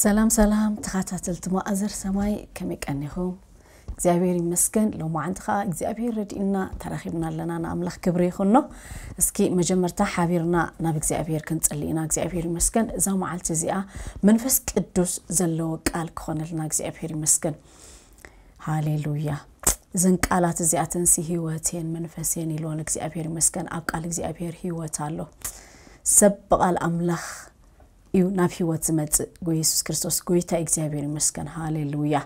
ሰላም ሰላም ተኸታተልቲ ማእዘር ሰማይ ከመይ ቀኒኹም እግዚኣብሔር ይመስገን ሎሚ ዓንቲ ከዓ እግዚኣብሔር ረዲእና ተረኺብና ኣለና ንኣምላኽ ክብሪ ይኹኖ እስኪ መጀመርታ ሓቢርና ናብ እግዚኣብሔር ክንፅሊ ኢና እግዚኣብሔር ይመስገን እዛ መዓልቲ እዚኣ መንፈስ ቅዱስ ዘለዎ ቃል ክኾነልና እግዚኣብሔር ይመስገን ሃሌሉያ እዘን ቃላት እዚኣተን ሲ ሂወቴን መንፈሴን ኢልዎን እግዚኣብሔር ይመስገን ኣብ ቃል እግዚኣብሔር ሂወት ኣሎ ሰብ ብቓል ኣምላኽ እዩ ናብ ሂወት ዝመፅእ ጎ የሱስ ክርስቶስ ጎይታ እግዚኣብሔር ይመስገን ሃሌሉያ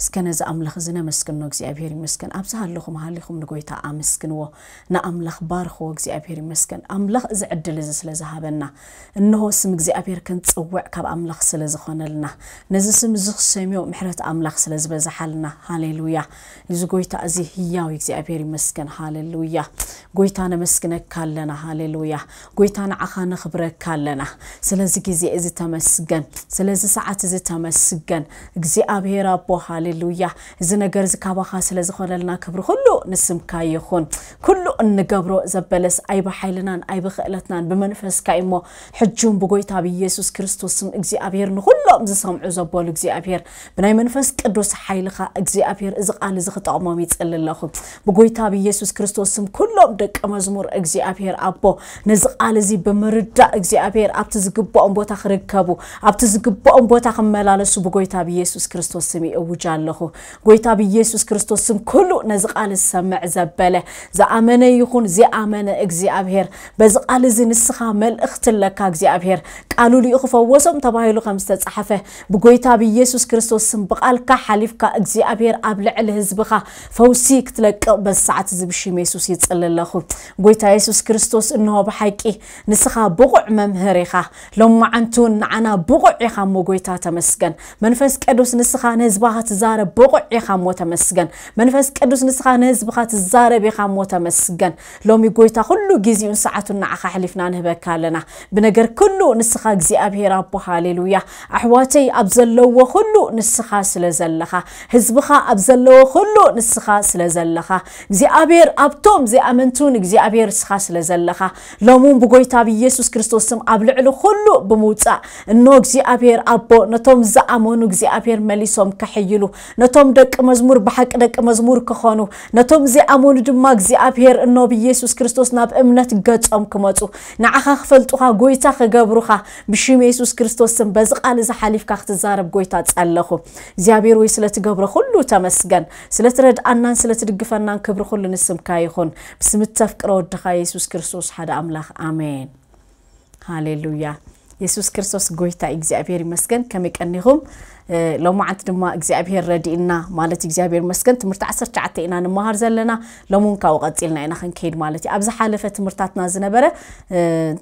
እስከነዚ ኣምላኽ ዝነመስግኖ እግዚኣብሔር ይመስገን ኣብዚ ሃለኹም ሃሊኹም ንጎይታ ኣመስግንዎ ንኣምላኽ ባርኽዎ እግዚኣብሔር ይመስገን ኣምላኽ እዚ ዕድል እዚ ስለ ዝሃበና እንሆ ስም እግዚኣብሔር ክንፅውዕ ካብ ኣምላኽ ስለ ዝኾነልና ነዚ ስም እዚ ክሰሚዖ ምሕረት ኣምላኽ ስለ ዝበዝሓልና ሃሌሉያ እዚ ጎይታ እዚ ህያው እግዚኣብሔር ይመስገን ሃሌሉያ ጎይታ ነመስግነካ ኣለና ሃሌሉያ ጎይታ ንዓኻ ነኽብረካ ኣለና ስለዚ ግዜ እዚ ተመስገን ስለዚ ሰዓት እዚ ተመስገን እግዚኣብሔር ኣቦ ሃሌ هاللويا زنا جرز كابخا سلز لنا كبر خلو نسم كاي خون كلو أن جبرو زبلس أي بحيلنا أي بخلتنا بمنفس كايمو حجوم بقوي تابي يسوس كريستوس سم أبير نخلو بزسمع زبال إجزي أبير بناي منفس كدوس حيلخا إجزي أبير إذا قال إذا خط عمامي تقل الله خب بقوي تابي يسوس كريستوس كلو كله بدك مزمور إجزي أبير أبو نزقال زي بمرد إجزي أبير أبتزقبو أمبو تخرج كابو أبتزقبو أمبو تخمل على سبقوي تابي يسوس كريستوس سمي أوجا ኣለኹ ጎይታ ብኢየሱስ ክርስቶስ ስም ኩሉእ ነዚ ቃል ዝሰምዕ ዘበለ ዝኣመነ ይኹን ዘይኣመነ እግዚኣብሄር በዚ ቃል እዚ ንስኻ መልእኽቲ ኣለካ እግዚኣብሄር ቃሉ ልኡ ክፈወሶም ተባሂሉ ከም ዝተፃሓፈ ብጎይታ ብኢየሱስ ክርስቶስ ስም ብቓልካ ሓሊፍካ እግዚኣብሄር ኣብ ልዕሊ ህዝብኻ ፈውሲ ክትለቅቕ በዚ ዝብሽም የሱስ ይፅል ኣለኹ ጎይታ የሱስ ክርስቶስ እንሆ ብሓቂ ንስኻ ብቑዕ መምህር ኢኻ ሎማዓንቲ እውን ንዓና ብቑዕ ኢኻ እሞ ጎይታ ተመስገን መንፈስ ቀዱስ ንስኻ ንህዝባኻ ትዛረብ ብቑዕ ኢኻ እሞ ተመስገን መንፈስ ቅዱስ ንስኻ ንህዝብኻ ትዛረብ ኢኻ እሞ ተመስገን ሎሚ ጎይታ ኩሉ ግዜኡን ሰዓቱን ንዓኻ ሕሊፍና ንህበካ ኣለና ብነገር ኩሉ ንስኻ እግዚኣብሄር ኣቦ ሃሌሉያ ኣሕዋተይ ኣብ ዘለዎ ኩሉ ንስኻ ስለ ዘለኻ ህዝብኻ ኣብ ዘለዎ ኩሉ ንስኻ ስለ ዘለኻ እግዚኣብሄር ኣብቶም ዘይኣመንቱን እግዚኣብሄር ንስኻ ስለ ዘለኻ ሎሚ እውን ብጎይታ ብኢየሱስ ክርስቶስም ኣብ ልዕሊ ኩሉ ብምውፃእ እኖ እግዚኣብሄር ኣቦ ነቶም ዝኣመኑ እግዚኣብሄር መሊሶም ከሕይሉ نتوم دك مزمور بحق دك مزمور كخانو نتوم زي امون دماغ زي ابهير انو بي يسوس كرستوس ناب امنت قد ام كماتو نعخا خفلتوها قويتا خقابروها بشيم يسوس كريستوس سنبزق على زحاليف كاخت الزارب قويتا تسألخو زي ابيروي سلت قابر خلو تمسقن سلت رد انان سلت نان كبر خلو نسم كايخون بسم التفكر ودخا يسوس كريستوس حدا املاخ امين هاليلويا يسوس كرستوس قويتا اقزي ابيري مسقن كميك انيخوم لو ما عندنا ما إجزاء ردينا مالت إجزاء مسكن تمرت عصر تعتي إنا نمهر زلنا لو ممكن وقت إلنا إنا خن كيد مالتي أبز حالفة تمرتاتنا زنبرة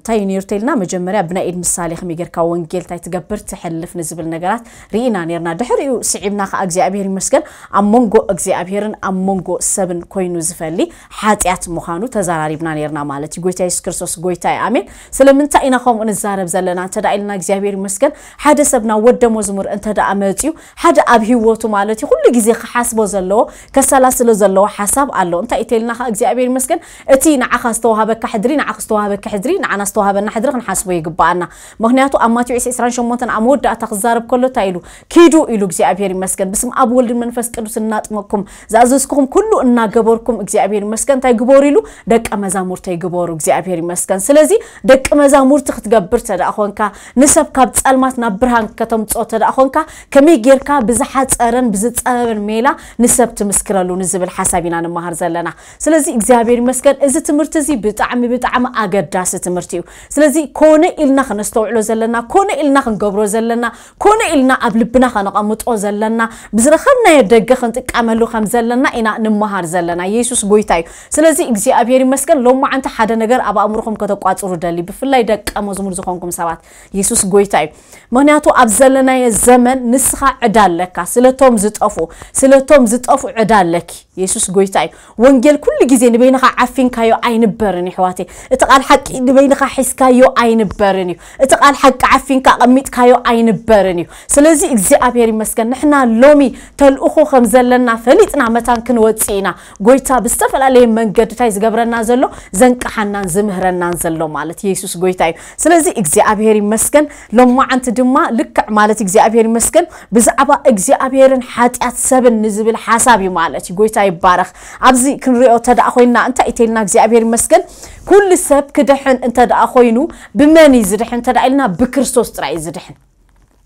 تاينير تيلنا مجمرة بناء المسالي خميجر كون جيل تاي تجبر حلف نزب النجارات رينا نيرنا دحر سعيبنا خ إجزاء بير مسكن أمونجو إجزاء بيرن أمونجو سبن كوينو زفلي حاتيات مخانو تزاريبنا نيرنا مالتي جوي قويتاي سكرسوس قويتاي آمين إنت إنا خم نزارب زلنا تدا إلنا إجزاء مسكن حدث سبنا ودم وزمر أنت دا መፅኡ ሓደ ኣብ ሂወቱ ማለት እዩ ኩሉ ግዜ ክሓስቦ ዘለዎ ከሰላስሎ ዘለዎ ሓሳብ ኣሎ እንታይ እተልና ከ እግዚኣብሔር ይመስገን እቲ ንዓኻ ዝተዋሃበካ ሕድሪ ንዓኽ ዝተዋሃበካ ሕድሪ ንዓና ዝተዋሃበና ሕድሪ ክንሓስቦ ይግባኣና ምክንያቱ ኣብ ማቴዎስ 28 ኣብ መወዳእታ ክዛረብ ከሎ እንታይ ኢሉ ኪዱ ኢሉ እግዚኣብሔር ይመስገን ብስም ኣብ ወልድን መንፈስ ቅዱስ እናጥመቅኩም ዝኣዘዝኩኹም ኩሉ እናገበርኩም እግዚኣብሔር ይመስገን እንታይ ግበሩ ኢሉ ደቀ መዛሙርተይ ይግበሩ እግዚኣብሔር ይመስገን ስለዚ ደቂ መዛሙርቲ ክትገብር ተደኣ ኮንካ ንሰብ ካብ ፀልማት ናብ ብርሃን ከተምፅኦ ተደኣ ኮንካ ከመይ ጌርካ ብዝሓፀረን ብዝፀበበን ሜላ ንሰብ ትምስክረሉ ንዝብል ሓሳብ ኢና ንመሃር ዘለና ስለዚ እግዚኣብሔር ይመስገን እዚ ትምህርቲ እዚ ብጣዕሚ ብጣዕሚ ኣገዳሲ ትምህርቲ እዩ ስለዚ ኮነ ኢልና ክነስተውዕሎ ዘለና ኮነ ኢልና ክንገብሮ ዘለና ኮነ ኢልና ኣብ ልብና ከነቐምጦ ዘለና ብዝረኸብናዮ ደገ ክንጥቀመሉ ከም ዘለና ኢና ንመሃር ዘለና የሱስ ጎይታ እዩ ስለዚ እግዚኣብሔር ይመስገን ሎም ማዓንቲ ሓደ ነገር ኣብ ኣእምሮኹም ከተቋፅሩ ደሊ ብፍላይ ደቀ መዝሙር ዝኾንኩም ሰባት የሱስ ጎይታ እዩ ምክንያቱ ኣብ ዘለናየ ዘመን ንስኻ ዕዳ ኣለካ ስለቶም ዝጠፉ ስለቶም ዝጠፉ ዕዳ ኣለኪ የሱስ ጎይታ እዩ ወንጌል ኩሉ ግዜ ንበይንኻ ዓፊንካዮ ኣይንበርን እዩ ኣሕዋተይ እቲ ቓል ሓቂ ንበይንኻ ሒዝካዮ ኣይንበርን እዩ እቲ ቓል ሓቂ ዓፊንካ ቀሚጥካዮ ኣይንበርን እዩ ስለዚ እግዚኣብሔር ይመስገን ንሕና ሎሚ ተልእኹ ከም ዘለና ፈሊጥና መታን ክንወፅእ ኢና ጎይታ ብዝተፈላለየ መንገድታይ ዝገብረና ዘሎ ዘንቀሓናን ዝምህረናን ዘሎ ማለት የሱስ ጎይታ እዩ ስለዚ እግዚኣብሔር ይመስገን ሎማዓንቲ ድማ ልክዕ ማለት እግዚኣብሔር ይመስገን كن بزعبا اكزي ابيرن حاتي اتسابن نزبل حاسابي مالاتي قويتا يبارخ عبزي كن ريو تاد اخوينا انتا اتيلنا اكزي ابيرن مسكن كل ساب كدحن انتا دا اخوينو بماني زرحن تاد اعلنا بكرسوس تراي زرحن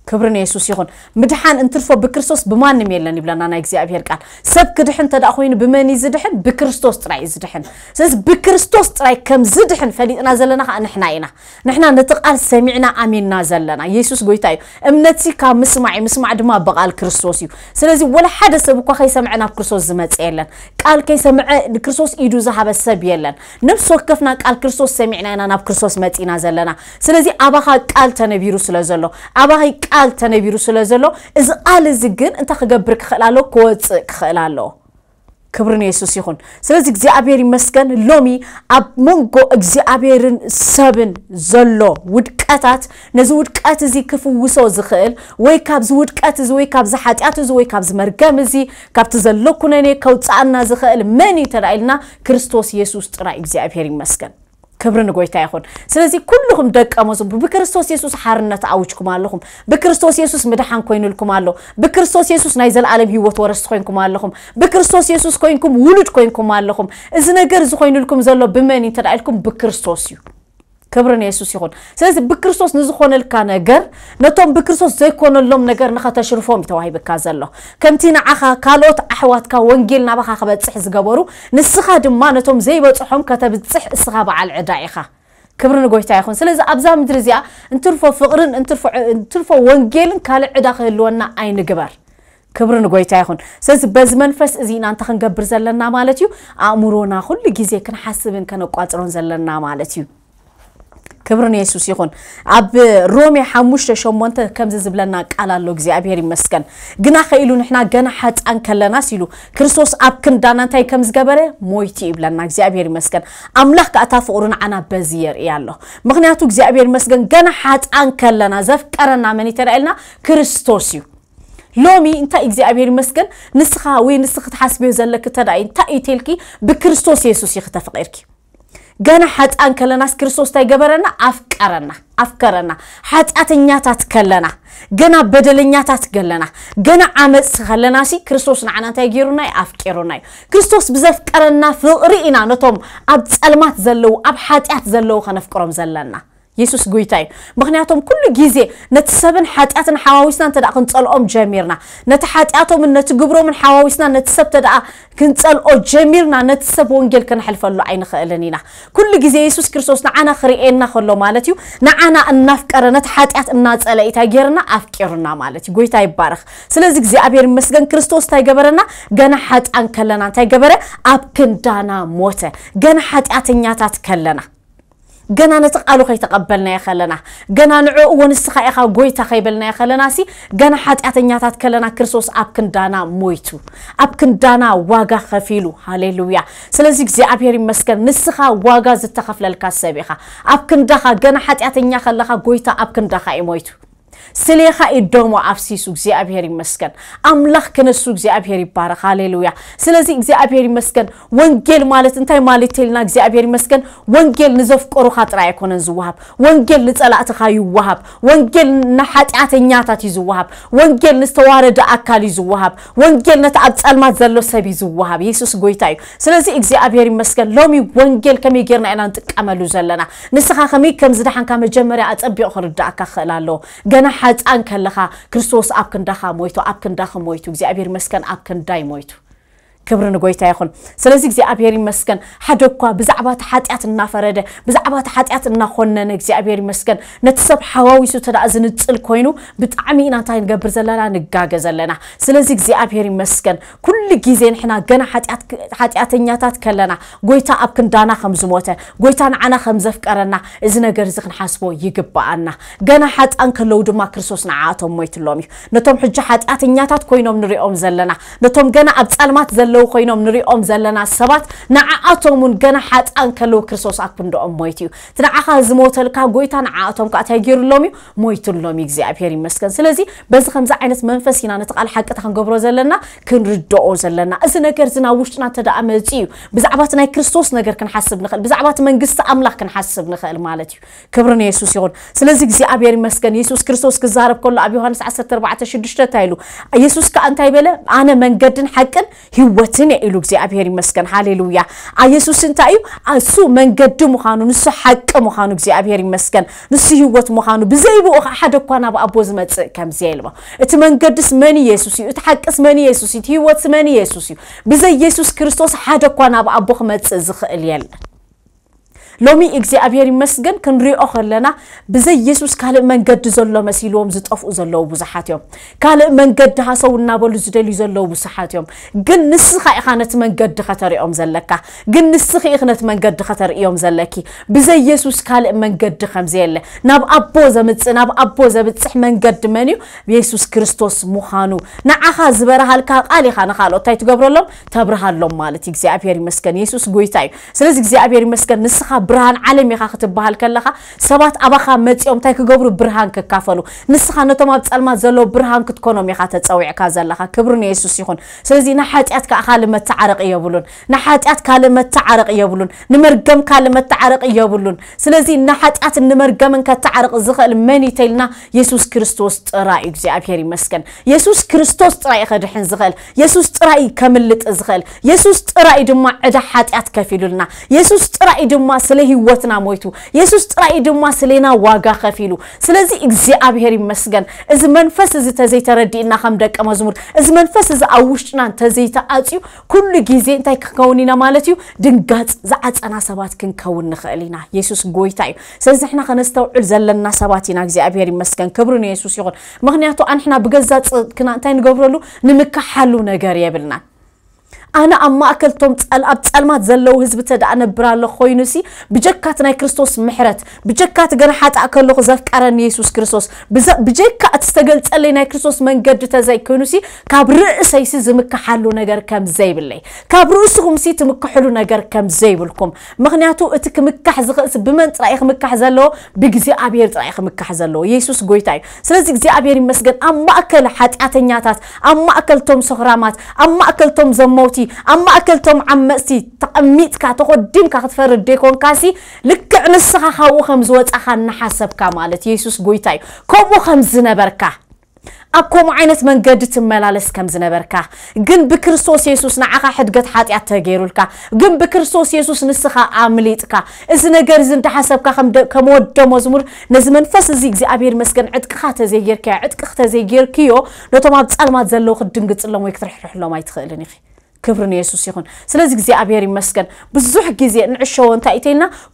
كبرنا يسوس يخون مدحان انترفو بكرسوس بمان ميلان يبلا نانا اكزي ابيهر قال سب كدحن تدا اخوين بمان يزدحن بكرسوس تراي يزدحن سنس بكرسوس تراي كم زدحن فليتنا زلنا خا نحنا اينا نحنا نتقال سمعنا امين نازلنا يسوس قوي تايو امنتي كا مسمعي مسمع دما بقال كرسوس يو سنزي ولا حدا سبقوا خي سمعنا بكرسوس زمات ايلان قال كي سمع كرسوس ايدو زهب السب يلان نفس وقفنا قال كرسوس سمعنا انا بكرسوس إنا نازلنا سنزي اباها قال تنبيرو سلازلو اباها ቃል ተነቢሩ ስለ ዘሎ እዚ ቃል እዚ ግን እንታይ ክገብር ክኽእል ኣሎ ክወፅእ ክኽእል ኣሎ ክብሪ ንየሱስ ይኹን ስለዚ እግዚኣብሔር ይመስገን ሎሚ ኣብ መንጎ እግዚኣብሔርን ሰብን ዘሎ ውድቀታት ነዚ ውድቀት እዚ ክፍውሶ ዝኽእል ወይ ካብዚ ውድቀት እዚ ወይ ካብዚ ሓጢኣት እዚ ወይ ካብዚ መርገም እዚ ካብቲ ዘሎ ኩነኔ ከውፃእና ዝኽእል መን እዩ ተዳኢልና ክርስቶስ የሱስ ጥራይ እግዚኣብሔር ይመስገን كبرنا قويتا يا خون سلازي كلهم دك أموزهم بكرستوس يسوس حارنة تعوج كمالهم بكرستوس يسوس مدحان كوين الكمالو بكرستوس يسوس نايزل عالم هي وتورس كوين كمالهم بكرستوس يسوس كوينكم ولد كوين كمالهم إذا نجر زخوين الكم زلوا بمن يترعلكم بكرستوس يو كبرنا يسوس يخون سلازي بكرسوس نزخون الكان اجر نتوم بكرسوس كون اللوم نجر نخاطر شرفون بتوعي بكاز الله كمتين عخا كالوت احواتكا ونجيل نبخا خبت سحز قبرو نسخا دم ما نتوم زي بطحهم كتب سح اسخاب على العدائخا كبرنا قويتا يخون سلازي ابزام درزيا انترفو فقرن انترفو, انترفو ونجيل كالع داخل اللونا اين قبر كبرنا قوي تايخون سنس بزمن فس زين انتخن قبر زلنا مالتيو امرونا خل لقيزي كن حسبن كن قاترون زلنا مالتيو ክብርን ኢየሱስ ይኹን ኣብ ሮሜ 5 ከምዚ ዝብለና ቃል ኣሎ እግዚኣብሔር ይመስገን ግና ኸኢሉ ንሕና ገና ሓፃን ከለናስ ኢሉ ክርስቶስ ኣብ ክንዳና እንታይ ከም ዝገበረ ሞይቱ ይብለና እግዚኣብሔር ይመስገን ኣምላኽ ከዓ ፍቕሩ ንዓና በዚ የርኢ ኣሎ ምክንያቱ እግዚኣብሔር ይመስገን ገና ሓፃን ከለና ዘፍቀረና መን ተዳኢልና ክርስቶስ እዩ ሎሚ እንታይ እግዚኣብሔር ይመስገን ንስኻ ወይ ንስ ክትሓስብዮ ዘለክ ተዳኢ እንታይ እዩ ብክርስቶስ የሱስ እዩ ገና ሐፃን ከለናስ ክርስቶስ ታይገበረና አፍቀረና አፍከረና ሓጢአተኛታት ከለና ገና በደለኛታት ገለና ገና ዓመፅ ከለናሲ ክርስቶስ ንዓና እንታይ ገይሩና እዩ ኣፍቂሩና እዩ ክርስቶስ ብዘፍቀረና ፍቕሪ ኢና ነቶም ኣብ ፀልማት ዘለው ኣብ ሓጢአት ዘለው ከነፍቅሮም ዘለና የሱስ ጎይታ እዩ ምክንያቱም ኩሉ ግዜ ነቲ ሰብን ሓጢኣትን ሓዋዊስና እንተ ክንፀልኦም ጀሚርና ነቲ ሓጢኣቶምን ነቲ ግብሮምን ሓዋዊስና ነቲ ሰብ ተ ክንፀልኦ ጀሚርና ነቲ ሰብ ወንጌል ክንሕልፈሉ ኣይንክእልን ኢና ኩሉ ግዜ የሱስ ክርስቶስ ንዓና ክርኤየና ከሎ ማለት እዩ ንዓና እናፍቀረ ነቲ ሓጢኣት እናፀለኢታ ገርና ኣፍቂሩና ማለት እዩ ጎይታ ይባረኽ ስለዚ እግዚኣብሔር መስገን ክርስቶስ እንታይ ገበረና ገና ሓጢኣን ከለና እንታይ ገበረ ኣብ ክንዳና ሞተ ገና ሓጢኣተኛታት ከለና ገና ነቲ ቃሉ ከይተቐበልናየ ከለና ገና ንዕኡ እውን ንስኻ ኢኻ ጎይታ ከይበልናየ ከለና ሲ ገና ሓጢኣተኛታት ከለና ክርስቶስ ኣብ ክንዳና ሞይቱ ኣብ ክንዳና ዋጋ ከፊሉ ሃሌሉያ ስለዚ እግዚኣብሔር ይመስገን ንስኻ ዋጋ ዝተኸፍለልካ ሰብ ኢኻ ኣብ ክንዳኻ ገና ሓጢኣተኛ ከለኻ ጎይታ ኣብ ክንዳኻ እዩ ሞይቱ ስሌኻ ኢዶሞ ኣብሲሱ እግዚኣብሄር ይመስገን ኣምላኽ ክነሱ እግዚኣብሄር ይባረክ ሃሌሉያ ስለዚ እግዚኣብሄር ይመስገን ወንጌል ማለት እንታይ ማለት ተልና እግዚኣብሄር ይመስገን ወንጌል ንዘፍቀሩካ ጥራይ ኣይኮነን ዝወሃብ ወንጌል ንፀላእትኻ ይወሃብ ወንጌል ንሓጢኣተኛታት እዩ ዝወሃብ ወንጌል ንዝተዋረደ ኣካል እዩ ዝወሃብ ወንጌል ነቲ ኣብ ፀልማት ዘሎ ሰብ እዩ ዝወሃብ የሱስ ጎይታ እዩ ስለዚ እግዚኣብሄር ይመስገን ሎሚ ወንጌል ከመይ ጌርና ኢና ንጥቀመሉ ዘለና ንስኻ ከመይ ከም መጀመርያ ኣፀቢቕ ክርዳእካ ክኽእል ኣለዎ ገና ሓፃን ከለኻ ክርስቶስ ኣብ ክንዳኻ ሞይቱ ኣብ ክንዳኺ ሞይቱ እግዚኣብሔር መስከን ኣብ ክንዳይ ሞይቱ ክብሪ ንጎይታ ይኹን ስለዚ እግዚኣብሄር ይመስገን ሓደ እኳ ብዛዕባ እቲ ሓጢኣት እናፈረደ ብዛዕባ እቲ ሓጢኣት እናኮነነ እግዚኣብሄር ይመስገን ነቲ ሰብ ሓዋዊሱ ተ ዝንፅል ኮይኑ ብጣዕሚ ኢና እንታይ ንገብር ዘለና ንጋገ ዘለና ስለዚ እግዚኣብሄር ይመስገን ኩሉ ግዜ ንሕና ገና ሓጢኣተኛታት ከለና ጎይታ ኣብ ክንዳና ከም ዝሞተ ጎይታ ንዓና ከም ዘፍቀረና እዚ ነገር እዚ ክንሓስቦ ይግባኣና ገና ሓጣን ከለዉ ድማ ክርስቶስ ንዓኣቶም ሞይትሎም እዩ ነቶም ሕጂ ሓጢኣተኛታት ኮይኖም ንሪኦም ዘለና ነቶም ገና ኣብ ፃልማት ዘሎ زلو خوينوم نري أم زلنا السبات نع أتوم ونجنا حد أنكلو كرسوس أكون دو أم مايتيو تنع خاز موتل كعويت نع أتوم كأتهجر لامي مايتو لامي جزء أبيري مسكن سلزي بس خمسة عينس منفس ينان تقال حق تهان جبر زلنا كن ردو زلنا أزنا كرزنا وشنا تدا أمزيو بس عباتنا كرسوس نجر كن حسب نخل بس عباتنا قصة أملاك كن حسب نخل مالتيو كبرنا يسوس يون سلزي جزء أبيري مسكن يسوس كرسوس كزارب كل أبيوهانس عسى تربعة شدشتة تايلو يسوس كأنتي بلا أنا من جدن حقن هو ህይወትን ኢሉ እግዚአብሔር ይመስገን ሃሌሉያ ኢየሱስ እንታይ እዩ እሱ መንገዲ ምዃኑ ንሱ ሓቂ ምዃኑ እግዚኣብሔር ይመስገን ንሱ ህይወት ምዃኑ ብዘይብኡ ከዓ ሓደ እኳ ናብ ኣቦ ዝመፅእ ከምዚ ኢልዎ እቲ መንገዲስ መን ኢየሱስ እዩ እቲ ሓቂስ መን ኢየሱስ እዩ እቲ ህይወትስ መን ኢየሱስ እዩ ብዘይ ኢየሱስ ክርስቶስ ሓደ እኳ ናብ ኣቦ ክመፅእ ዝኽእል የለን ሎሚ እግዚኣብሔር ይመስገን ክንሪኦ ከለና ብዘይ የሱስ ካልእ መንገዲ ዘሎ መሲልዎም ዝጠፍኡ ዘለዉ ብዙሓት እዮም ካልእ መንገዲ ሃሰው እናበሉ ዝደልዩ ዘለዉ ብዙሓት እዮም ግን ንስኻ ኢኻ ነቲ መንገዲ ከተሪኦም ዘለካ ግን ንስኺ ኢኽ ነቲ መንገዲ ከተርእዮም ዘለኪ ብዘይ የሱስ ካልእ መንገዲ ከምዚ የለ ናብ ኣቦ ዘምፅእ ናብ ኣቦ ዘብፅሕ መንገዲ መን እዩ የሱስ ክርስቶስ ምዃኑ ንዓኻ ዝበረሃልካ ቃል ኢኻ ንካልኦት እንታይ ትገብረሎም ተብርሃሎም ማለት እዩ እግዚኣብሔር ይመስገን የሱስ ጎይታ እዩ ስለዚ እግዚኣብሔር ይመስገን ንስኻ ብርሃን ዓለም ኢኻ ክትበሃል ከለኻ ሰባት ኣባኻ መፂኦም እንታይ ክገብሩ ብርሃን ክካፈሉ ንስኻ ነቶም ኣብ ፀልማት ዘለዎ ብርሃን ክትኮኖም ኢኻ ተፀዊዕካ ዘለኻ ክብሪ ንየሱስ ይኹን ስለዚ ንሓጢኣት ከዓ ካልእ መተዓረቕ የብሉን ንሓጢኣት ካልእ መተዓረቕ የብሉን ንመርገም ካልእ መተዓረቕ የብሉን ስለዚ ንሓጢኣትን ንመርገምን ከተዓርቕ ዝኽእል መን ይተይልና የሱስ ክርስቶስ ጥራይ እዩ እግዚኣብሔር ይመስገን የሱስ ክርስቶስ ጥራይ እዩ ከድሕን ዝኽእል የሱስ ጥራይ ከምልጥ ዝኽእል የሱስ ጥራይ ድማ ዕዳ ሓጢኣት ከፊሉልና የሱስ ጥራይ ድማ ስለ ስለ ህይወትና ሞይቱ የሱስ ጥራይ ድማ ስለና ዋጋ ከፊሉ ስለዚ እግዚአብሔር ይመስገን እዚ መንፈስ እዚ ተዘይተረዲእና ከም ደቀ መዝሙር እዚ መንፈስ እዚ ኣብ ውሽጥና እንተዘይተኣፅዩ ኩሉ ግዜ እንታይ ክንከውን ኢና ማለት እዩ ድንጋፅ ዝዓፀና ሰባት ክንከውን ንኽእል ኢና የሱስ ጎይታ እዩ ስለዚ ሕና ከነስተውዕል ዘለና ሰባት ኢና እግዚኣብሔር ይመስገን ክብሪ ንየሱስ ይኹን ምክንያቱ ኣንሕና ብገዛ ፅድቅና እንታይ ንገብረሉ ንምካሓሉ ነገር የብልናን أنا أما تومت أب تلمات زلوا هزب تدا أنا برالله خوينسي بجكات ناي كريستوس محرت بجكات جنا حتى أكل لغ زف كأرن يسوس كريستوس بز بجكات استقلت اللي ناي كريستوس من قد تزاي كونسي كابر سيسي زمك حلو نجار كم زي بالله كابر سهم سيت مك حلو نجار كم زي بالكم مغنياتو أتك مك حزق بمن ترايخ مك حزلو بجزي أبير ترايخ مك حزلو يسوع جويتاي سلزق زي أبير مسجد أما أكل حتى أتنياتات أما توم صغرامات أما توم زموتي أما أكلتم عمسي تأميت كاتقول دين كاتفرد ديكون كاسي لك نصحها وخمس وقت أخن حسب كمالة يسوس قويتاي كم وخمس نبركة أكم عينة من قد تملالس كم زنبركة قن بكرسوس يسوس نعقا حد قد حاتي أتغيرو لك قن بكرسوس يسوس نسخة عامليتك إزنا قرزن تحسبك كم كمو دموزمور نزمن فسزي زي أبير مسكن عدك خاتة زي جيركي عدك خاتة زي جيركيو نوتو ما بتسأل ما تزلو خد دنقت اللهم يكترح رح لو ما يتخيلني خي كبرنا يسوس يخون سلازك زي أبيري مسكن بزوح جزي نعشوا أنت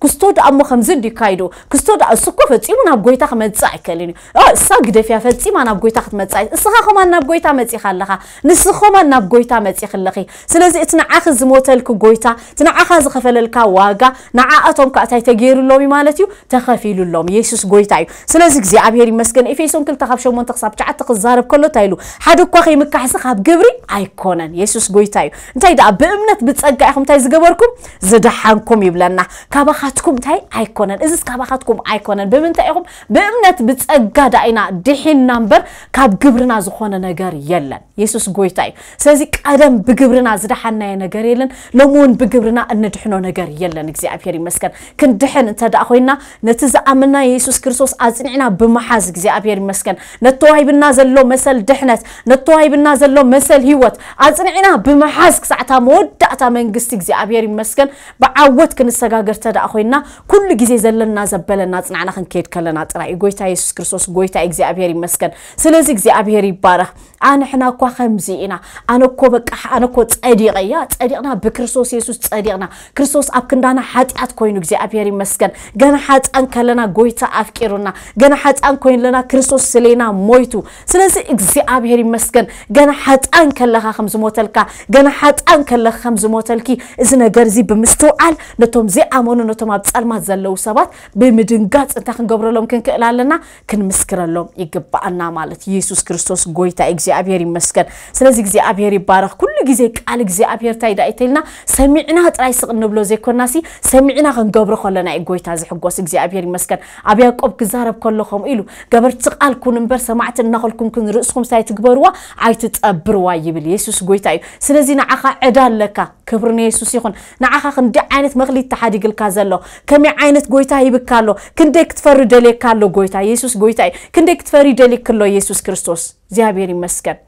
كستود أم خمسة ديكايدو كستود السكو فتسي من أبغي تاخد متسعي كليني آه ساق دفع فتسي من أبغي تاخد متسعي السخا خم أنا أبغي تاخد متسعي خلاها نسخا خم أنا أبغي تاخد متسعي خلاخي سلازك تنا أخذ موتلك أبغي تا تنا أخذ خفل الكواجا نع أتوم كأتي تغير اللومي مالتيو تخفيل اللومي يسوس أبغي تايو سلازك زي أبيري مسكن إفيسون كل تخاف شو من تخصاب تعتق الزارب كله تايلو حدو كواخي مكحسخاب جبري أيكونن يسوس أبغي تايو انتي دا بامنت بتصقع يخم تاي زغبركم زدحانكم يبلنا كابخاتكم تاي ايكونن ازس كابخاتكم ايكونن بامنت يخم بامنت بتصقع دا اينا دحين نمبر كاب غبرنا زخونه نغير يلن يسوس غويتاي سلازي قدم بغبرنا زدحنا يا نغير يلن لمون بغبرنا ندحنو نغير يلن اغزيابير يمسكن كن دحن انت دا اخوينا نتز امنا يسوس كريستوس ازنعنا بمحاز اغزيابير يمسكن نتوايبنا زلو مسل دحنت نتوايبنا زلو مسل هيوت ازنعنا بمحاز መዓዝ ክሳዕ እታ መወዳእታ መንግስቲ እግዚኣብሔር ይመስገን ብዓወት ክንሰጋገር ተደኣ ኮይና ኩሉ ግዜ ዘለና ዘበለና ፅናዕና ክንከይድ ከለና ጥራይ እዩ ጎይታ የሱስ ክርስቶስ ጎይታ እግዚኣብሔር ይመስገን ስለዚ እግዚኣብሔር ይባረኽ ኣንሕና እኳ ከምዚ ኢና ኣነ ኮ በቃ ኣነ ኮ ፀዲቀ እያ ፀዲቕና ብክርስቶስ የሱስ ፀዲቕና ክርስቶስ ኣብ ክንዳና ሓጢኣት ኮይኑ እግዚኣብሔር ይመስገን ገና ሓፃን ከለና ጎይታ ኣፍቂሩና ገና ሓፃን ኮይኑለና ክርስቶስ ስለና ሞይቱ ስለዚ እግዚኣብሔር ይመስገን ገና ሓፃን ከለካ ከምዝሞተልካ ገ ንሓፃን ከለክ ከም ዝሞተልኪ እዚ ነገር እዚ ብምስትውዓል ነቶም ዘይኣመኑ ነቶም ኣብ ፀልማት ዘለው ሰባት ብምድንጋፅ እንታይ ክንገብረሎም ክንክእል ኣለና ክንምስክረሎም ይግባአልና ማለት የሱስ ክርስቶስ ጎይታ እግዚኣብሔር ይመስገን ስለዚ እግዚኣብሔር ይባረኽ ኩሉ ግዜ ቃል እግዚኣብሔር እንታይ ዳ ይተልና ሰሚዕና ጥራይ ስቕ ንብሎ ዘይኮናሲ ሰሚዕና ክንገብሮ ከለና እዩ ጎይታ ዝሕጎስ እግዚኣብሔር ይመስገን ኣብ ያቆብ ክዛረብ ከሎ ከምኡ ኢሉ ገበርቲ ቃል ኩን እምበር ሰማዕቲ እናኸልኩም ክንርእስኩም ሳይ ትግበርዋ ኣይትፀብርዋ ይብል የሱስ ጎይታ እዩ ስለዚ نعقا عدال لك كبرنا يسوس يخون نعقا خندي عينت مغلي تحديق الكازلو كمي عينت قويتا هيبك كالو كندك تفرد لك كالو قويتا يسوس قويتا كندك تفرد لك كلو يسوس كريستوس زيابيري مسكت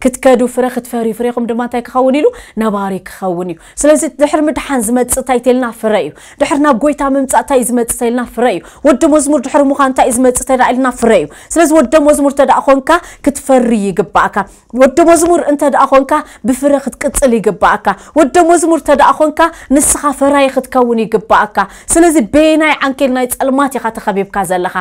كتكادو فريق تفاري فريقهم دما تاي كخون يلو نباري كخون يلو سلازي دحر مدحان زمد ستاي تيلنا فرايو دحر ناب غويتا ممتا تاي زمد زمت تايلنا فرايو ود مزمور دحر مخان تاي زمد زمت تايلنا فرايو سلاز ود مزمور تاد اخونكا كتفري يغباكا ود مزمور انت دا اخونكا بفريق تكتل يغباكا ود مزمور تاد اخونكا نسخة فريق كتكون يغباكا سلازي بيناي عنكلناي ጸልማት ኢኻ ተኸቢብካ ዘለኻ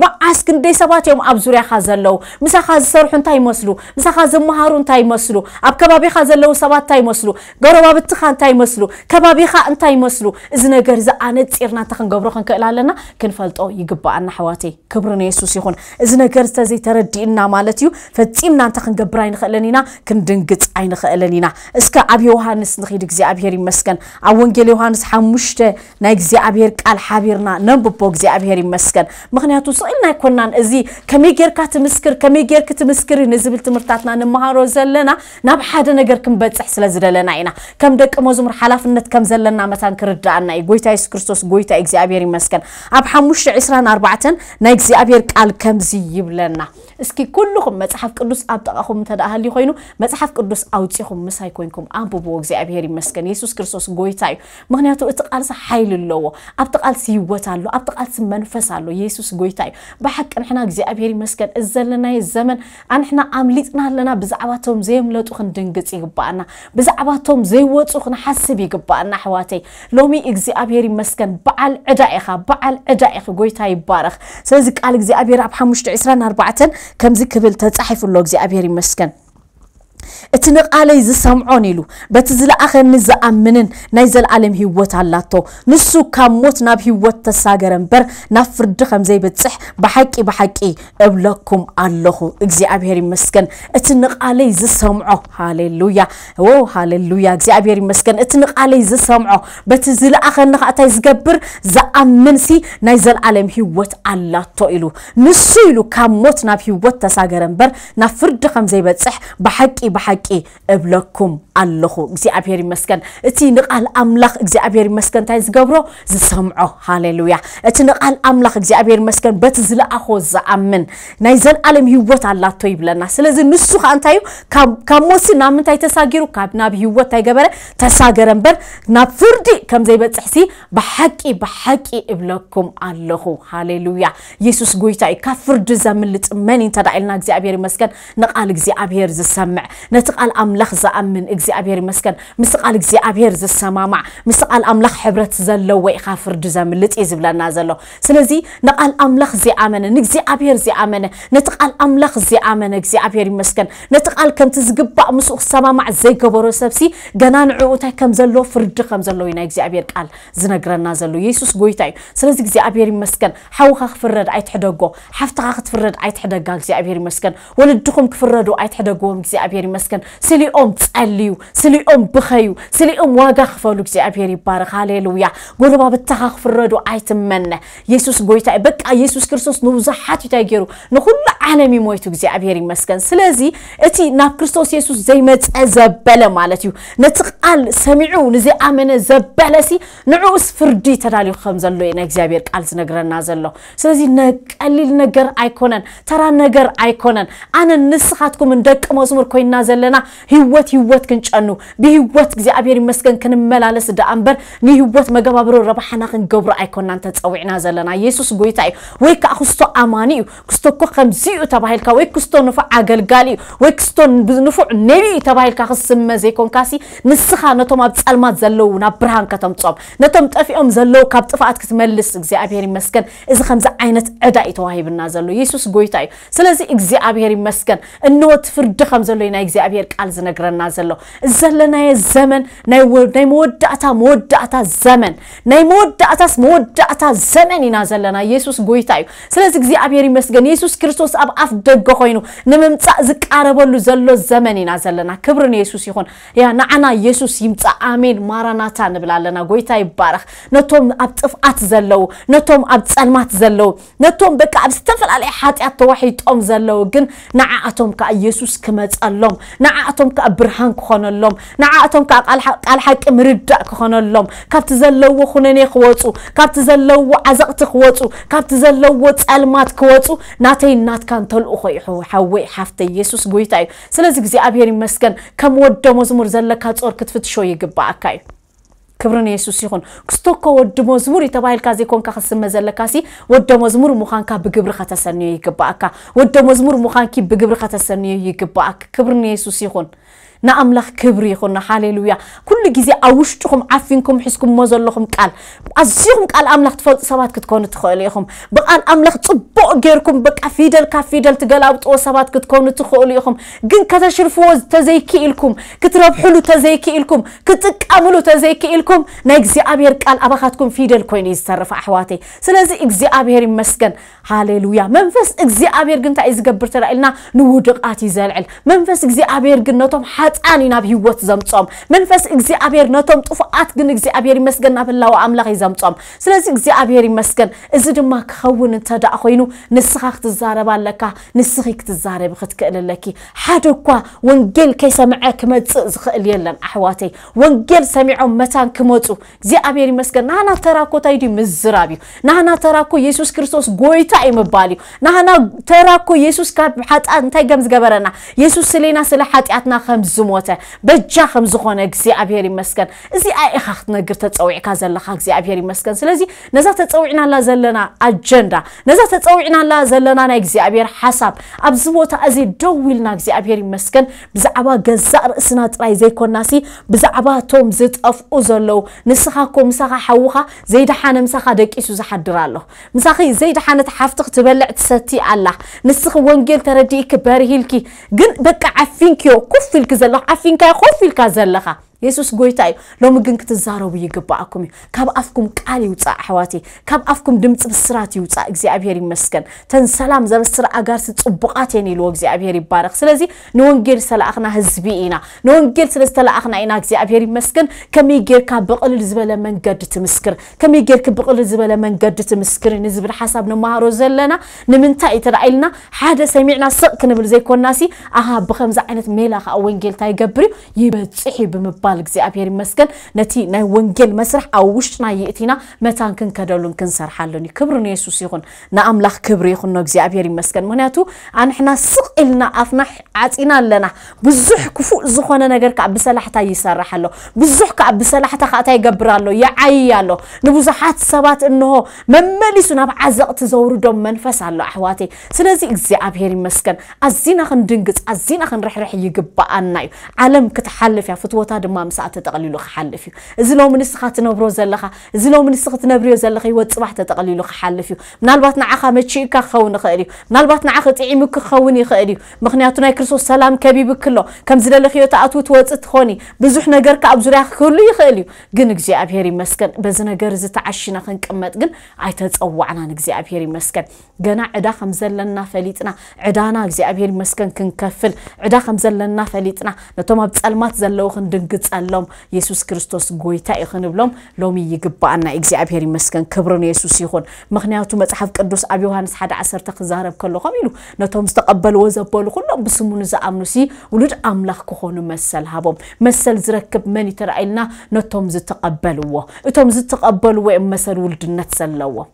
መዓስ ክንደይ ሰባት እዮም ኣብ ዙርያኻ ዘለዉ ምሳኻ ዝሰርሑ እንታይ ይመስሉ ምሳኻ ዝመሃ ተምሃሩ እንታይ ይመስሉ ኣብ ከባቢኻ ዘለው ሰባት እንታይ ይመስሉ ገረባብትኻ እንታይ ይመስሉ ከባቢኻ እንታይ ይመስሉ እዚ ነገር እዚ ኣነ ፂርና እንተ ክንገብሮ ክንክእል ኣለና ክንፈልጦ ይግባኣና ኣሕዋተይ ክብሪ ንየሱስ ይኹን እዚ ነገር ዝተዘይተረዲእና ማለት እዩ ፈፂምና እንተ ክንገብር ኣይንኽእለን ኢና ክንድንግፅ ኣይንኽእለን ኢና እስከ ኣብ ዮሃንስ ንኽድ እግዚኣብሄር ይመስገን ኣብ ወንጌል ዮሃንስ ሓሙሽተ ናይ እግዚኣብሄር ቃል ሓቢርና ነንብቦ እግዚኣብሄር ይመስገን ምክንያቱ ስኢልና ይኮናን እዚ ከመይ ጌርካ ትምስክር ከመይ ጌርክ ትምስክሪ ንዝብል ትምህርታትና ንምሃሩ ንመሃሮ ዘለና ናብ ሓደ ነገር ክንበፅሕ ስለ ዝደለና ኢና ከም ደቂ መዝሙር ሓላፍነት ከም ዘለና መታን ክርዳእና እዩ ጎይታ የሱስ ክርስቶስ ጎይታ እግዚኣብሔር ይመስገን ኣብ 5 24 ናይ እግዚኣብሔር ቃል ከምዚ ይብለና እስኪ ኩልኩም መፅሓፍ ቅዱስ ኣብ ጠቃኹም እንተዳሃልዩ ኮይኑ መፅሓፍ ቅዱስ ኣውፂኹም ምሳይ ኮይንኩም ኣንብቦ እግዚኣብሄር ይመስገን የሱስ ክርስቶስ ጎይታ እዩ ምክንያቱ እቲ ቃልሲ ሓይል ኣለዎ ኣብቲ ቃልሲ ይወት ኣሎ ኣብቲ ቃልሲ መንፈስ ኣሎ የሱስ ጎይታ እዩ ብሓቂ ንሕና እግዚኣብሄር ይመስገን እዚ ዘለናየ ዘመን ኣንሕና ኣምሊፅና ኣለና ብዛዕባ እቶም ዘየምለጡ ክንድንግፅ ይግባኣና ብዛዕባ እቶም ዘይወፁ ክንሓስብ ይግባኣና ኣሕዋተይ ሎሚ እግዚኣብሄር ይመስገን በዓል ዕዳ ኢኻ በዓል ዕዳ ኢኻ ጎይታ ይባረኽ ስለዚ ቃል እግዚኣብሄር ኣብ 5 24 كمزي كبل تتصحف اللوغزي أبيري مسكن እቲ ንቃለይ ዝሰምዖን ኢሉ በቲ ዝለኣኸኒ ዝኣምንን ናይ ዘለኣለም ሂወት ኣላቶ ንሱ ካብ ሞት ናብ ሂወት ተሳገረ እምበር ናብ ፍርዲ ከም ዘይበፅሕ ብሓቂ ብሓቂ እብለኩም ኣለኹ እግዚኣብሔር ይመስገን እቲ ንቃለይ ዝሰምዖ ሃሌሉያ ወ ሃሌሉያ እግዚኣብሔር ይመስገን እቲ ንቃለይ ዝሰምዖ በቲ ዝለኣኸኒ ከዓ እንታይ ዝገብር ዝኣምን ሲ ናይ ዘለኣለም ሂወት ኣላቶ ኢሉ ንሱ ኢሉ ካብ ሞት ናብ ሂወት ተሳገረ እምበር ናብ ፍርዲ ከም ዘይበፅሕ ብሓቂ بحقي أبلكم ኣለኹ እግዚኣብሔር ይመስገን እቲ ንቓል ኣምላኽ እግዚኣብሔር ይመስገን እንታይ ዝገብሮ ዝሰምዖ ሃሌሉያ እቲ ንቓል ኣምላኽ እግዚኣብሔር ይመስገን በቲ ዝለኣኾ ዝኣምን ናይ ዘለኣለም ሂወት ኣላቶ ይብለና ስለዚ ንሱ ከዓ እንታይ እዩ ካብ ሞሲ ናብ ምንታይ ተሳጊሩ ካብ ናብ ሂወት እንታይ ገበረ ተሳገረ እምበር ናብ ፍርዲ ከም ዘይበፅሕሲ ብሓቂ ብሓቂ እብለኩም ኣለኹ ሃሌሉያ የሱስ ጎይታ እዩ ካብ ፍርዲ ዘምልጥ መን እዩ እንተዳ ኢልና እግዚኣብሔር ይመስገን ንቓል እግዚኣብሔር ዝሰምዕ ነቲ ቓል ኣምላኽ ዝኣምን እግዚኣብሔር ይመስገን ምስ ቃል እግዚኣብሔር ዝሰማማዕ ምስ ቃል ኣምላኽ ሕብረት ዘለዎ ኢኻ ፍርዲ ዘምልጥ እዩ ዝብለና ዘሎ ስለዚ ንቓል ኣምላኽ ዝኣመነ ንእግዚኣብሔር ዝኣመነ ነቲ ቃል ኣምላኽ ዝኣመነ እግዚኣብሔር ይመስገን ነቲ ቃል ከምቲ ዝግባእ ምስኡ ክሰማማዕ ዘይገበሮ ሰብሲ ገና ንዕኡ እንታይ ከም ዘሎ ፍርዲ ከም ዘለዎ እዩ ናይ እግዚኣብሔር ቃል ዝነግረና ዘሎ የሱስ ጎይታ እዩ ስለዚ እግዚኣብሔር ይመስገን ሓውካ ክፍረድ ኣይትሕደጎ ሓፍትኻ ክትፍረድ ኣይትሕደጋ እግዚኣብሔር ይመስገን ወለድኹም ክፍረዱ ኣይትሕደግዎም እግዚኣብሔር ይመስገን ስሊኦም ጸልዩ بخيو سلي أم بخيو سلي أم واقع فلوك زي أبيري بارك هاليلويا قولوا باب التحق في الردو عيتم منا يسوس قويتا بك يسوس كرسوس نوزحاتو تاقيرو نخل عالمي مويتوك زي أبيري مسكن سلازي اتي ناب كرسوس يسوس زي ما تأزبالة مالاتيو نتقال سمعو نزي آمنة زبالة سي نعوس فردي تراليو خمزلو ينك زي أبير قال زنقر نازلو سلازي نقلل نقر ايكونن ترى نقر ايكونن انا نسخاتكم من دك مزمور كوين نازل لنا هيوات كن كنشأنو بهوت እግዚአብሔር ይመስገን ክንመላለስ ዳ እምበር ንህወት መገባብሮ ረብሓና ክንገብሮ ኣይኮንና እንተፀዊዕና ዘለና የሱስ ጎይታ እዩ ወይ ከዓ ክስቶ ኣማኒ እዩ ክስቶ እኮ ከምዚ እዩ ተባሂልካ ወይ ክስቶ ንፉዕ ኣገልጋሊ እዩ ወይ ክስቶ ንፉዕ ነቢ እዩ ተባሂልካ ክስመ ዘይኮንካሲ ንስኻ ነቶም ኣብ ፀልማት ዘለው ናብ ብርሃን ከተምፅኦም ነቶም ጠፊኦም ዘለው ካብ ጥፋኣት ክትመልስ እግዚኣብሔር ይመስገን እዚ ከምዚ ዓይነት ዕዳ እዩ ተዋሂብና ዘሎ የሱስ ጎይታ እዩ ስለዚ እግዚኣብሔር ይመስገን እንወት ፍርዲ ከም ዘሎ ናይ እግዚኣብሔር ቃል ዝነግረና ዘሎ ዘለናየ ዘመን ናይ መወዳእታ መወዳእታ ዘመን ናይ መወዳእታስ መወዳእታ ዘመን ኢና ዘለና ኢየሱስ ጎይታ እዩ ስለዚ እግዚኣብሔር ይመስገን ኢየሱስ ክርስቶስ ኣብ ኣፍ ደገ ኮይኑ ንምምፃእ ዝቃረበሉ ዘሎ ዘመን ኢና ዘለና ክብሪ ንየሱስ ይኹን ያ ንዓና ኢየሱስ ይምፃእ ኣሜን ማራናታ ንብል ኣለና ጎይታ ይባረኽ ነቶም ኣብ ጥፍኣት ዘለው ነቶም ኣብ ፀልማት ዘለው ነቶም በቂ ኣብ ዝተፈላለየ ሓጢኣት ተዋሒጦም ዘለው ግን ንዓኣቶም ከዓ ኢየሱስ ክመፀሎም ንዓኣቶም ከዓ ብርሃን ክኾኑ ክኾነሎም ንዓእቶም ከዓ ቃል ሓቂ ምርዳእ ክኾነሎም ካብቲ ዘለዎ ኩነኔ ክወፁ ካብቲ ዘለዎ ዓዘቕቲ ክወፁ ካብቲ ዘለዎ ፀልማት ክወፁ ናተይ ናትካን ተልኡ ኮይሑ ሓወይ ሓፍተ ኢየሱስ ጎይታ እዩ ስለዚ እግዚኣብሔር ይመስገን ከም ወደ መዝሙር ዘለካ ፆር ክትፍትሾ ይግባአካ እዩ ክብርን የሱስ ይኹን ክስተኮ ወዲ መዝሙር የተባሂልካ ዘይኮንካ ክስመ ዘለካሲ ወደ መዝሙር ምዃንካ ብግብሪ ከተሰንዮ ይግባአካ ወደ መዝሙር ምዃንኪ ብግብሪ ከተሰንዮ ይግባአካ ክብርን የሱስ ይኹን نأملخ كبري خونا هاليلويا كل جزي أوشتكم عفينكم حسكم مزلكم قال أزيكم قال أملخ تفوت سبات كتكون تخوليهم بقان أملخ تبوق غيركم بق أفيدل كافيدل تقلب تو سبات كتكون تخوليهم جن كذا شرفوا تزيكي لكم كتراب حلو تزيكي لكم كتك أملو تزيكي لكم نجزي أبير قال أبخاتكم فيدل كوين يتصرف أحواتي سلازي إجزي أبير مسكن هاليلويا منفس إجزي أبير جن تعز جبرت رأينا نودق أتي زلعل منفس إجزي أبير جن حد ፈጣን ናብ ህይወት ዘምፆም መንፈስ እግዚኣብሔር ነቶም ጥፉኣት ግን እግዚኣብሔር ይመስገን ናብ ኣምላኽ ይዘምፆም ስለዚ እግዚኣብሔር ይመስገን እዚ ድማ ክኸውን እንተዳኣ ኮይኑ ንስኻ ክትዛረብ ኣለካ ንስኺ ክትዛረብ ክትክእል ኣለኪ ሓደ እኳ ወንጌል ከይሰምዐ ክመፅእ ዝኽእል የለን ኣሕዋተይ ወንጌል ሰሚዖም መታን ክመፁ እግዚኣብሔር ይመስገን ናህና ተራኮ ታይዲ ምዝራብ እዩ ናህና ተራኮ የሱስ ክርስቶስ ጎይታ እዩ ምባል እዩ ናህና ተራኮ የሱስ ካብ ሓጣት እንታይ ከም ዝገበረና የሱስ ስለና ስለ ሓጢኣትና ከምዝ ዝሞተ በጃኸም ዝኾነ እግዚኣብሔር ይመስገን እዚኣ ኢኻ ክትነግር ተፀዊዕካ ዘለካ እግዚኣብሔር ይመስገን ስለዚ ነዛ ተፀዊዕናላ ዘለና ኣጀንዳ ነዛ ተፀዊዕናላ ዘለና ናይ እግዚኣብሔር ሓሳብ ኣብዚ ቦታ እዚ ደው ኢልና እግዚኣብሔር ይመስገን ብዛዕባ ገዛእ ርእስና ጥራይ ዘይኮናሲ ብዛዕባ እቶም ዝጠፍኡ ዘለው ንስኻ ኮ ምሳኻ ሓውኻ ዘይደሓነ ምሳኻ ደቂሱ ዝሓድር ኣሎ ምሳኺ ዘይደሓነት ሓፍቲ ክትበልዕ ትሰቲ ኣላ ንስኺ ወንጌል ተረዲእኪ በርሂልኪ ግን በቃ ዓፊንክዮ ኩፍ ኢልኪ ዘለ نوح افين كيخوف في الكازر لخا يسوس غويتاي لو ممكن كتزارو بيجب عكمي كاب أفكم قالي وتسع حواتي كاب أفكم دمت بسراتي وتسع إجزي أبيري مسكن تن سلام زب السرعة أجارس تطبقات يعني لو إجزي أبيري بارك سلزي نون غير سلا أخنا هزبينا نون غير سلا سلا أخنا إنا إجزي أبيري مسكن كمي غير كبقل الزبالة من قد تمسكر كمي غير كبقل الزبالة من قد تمسكر نزبر حسب نمهارو زلنا نمنتاي ترعيلنا حدا سمعنا سق نبل زي كون أها بخمسة عينت ميلاخ أو وينجيل تاي قبري يبتسحي بمبارك مبالغ زي أبيار مسكن نتي ناي ونجل مسرح أو وشنا يأتينا متان كن كدولون كن سرح لوني كبرنا يسوع يخون نعم لخ كبر يخون نجزي أبيار مسكن مناتو عن إحنا سق إلنا أفنا عتينا لنا بزح كفو زخونا نجر كعب سلاح تاي سرح له بزح كعب سلاح تا خاتي جبر له يا عيا له نبزحات سبات إنه مملي سناب عزقت زور دم منفس على أحواتي سنزي إجزي أبيار مسكن أزينا خن دنجز أزينا خن رح رح يجب أن نايو عالم كتحلف يا فتوة دم مساء تتقليلو خحلف يو إذا لو من السخات نبرو زلخا إذا لو من السخات نبرو زلخا يود صباح تتقليلو خحلف يو من البات نعخا متشي كخون خيري من البات نعخا تعيم كخوني خيري مخنياتنا كرسوس سلام كبيب كله كم زلل خيو تأتو توت تخوني بزح نجر كأبزرع كله يخيلو جن جزي أبهري مسكن بزن نجر زت عشنا خن كمت جن عيت تقوعنا نجزي أبهري مسكن جنا عدا خمزلنا فليتنا عدانا جزي أبهري مسكن كنكفل عدا خمزلنا فليتنا نتوما بتسلمات زلوخن دنقت ምቅፅፃሎም የሱስ ክርስቶስ ጎይታ እዩ ክንብሎም ሎሚ ይግባኣና እግዚኣብሔር ይመስገን ክብሪ ንየሱስ ይኹን ምክንያቱ መፅሓፍ ቅዱስ ኣብ ዮሃንስ ሓደ ዓሰርተ ክዛረብ ከሎ ከም ኢሉ ነቶም ዝተቐበልዎ ዘበሉ ኩሎም ብስሙ ንዝኣምኑ ሲ ውሉድ ኣምላኽ ክኾኑ መሰል ሃቦም መሰል ዝረክብ መን ይተራእይልና ነቶም ዝተቐበልዎ እቶም ዝተቐበልዎ እዮም መሰል ውልድነት ዘለዎም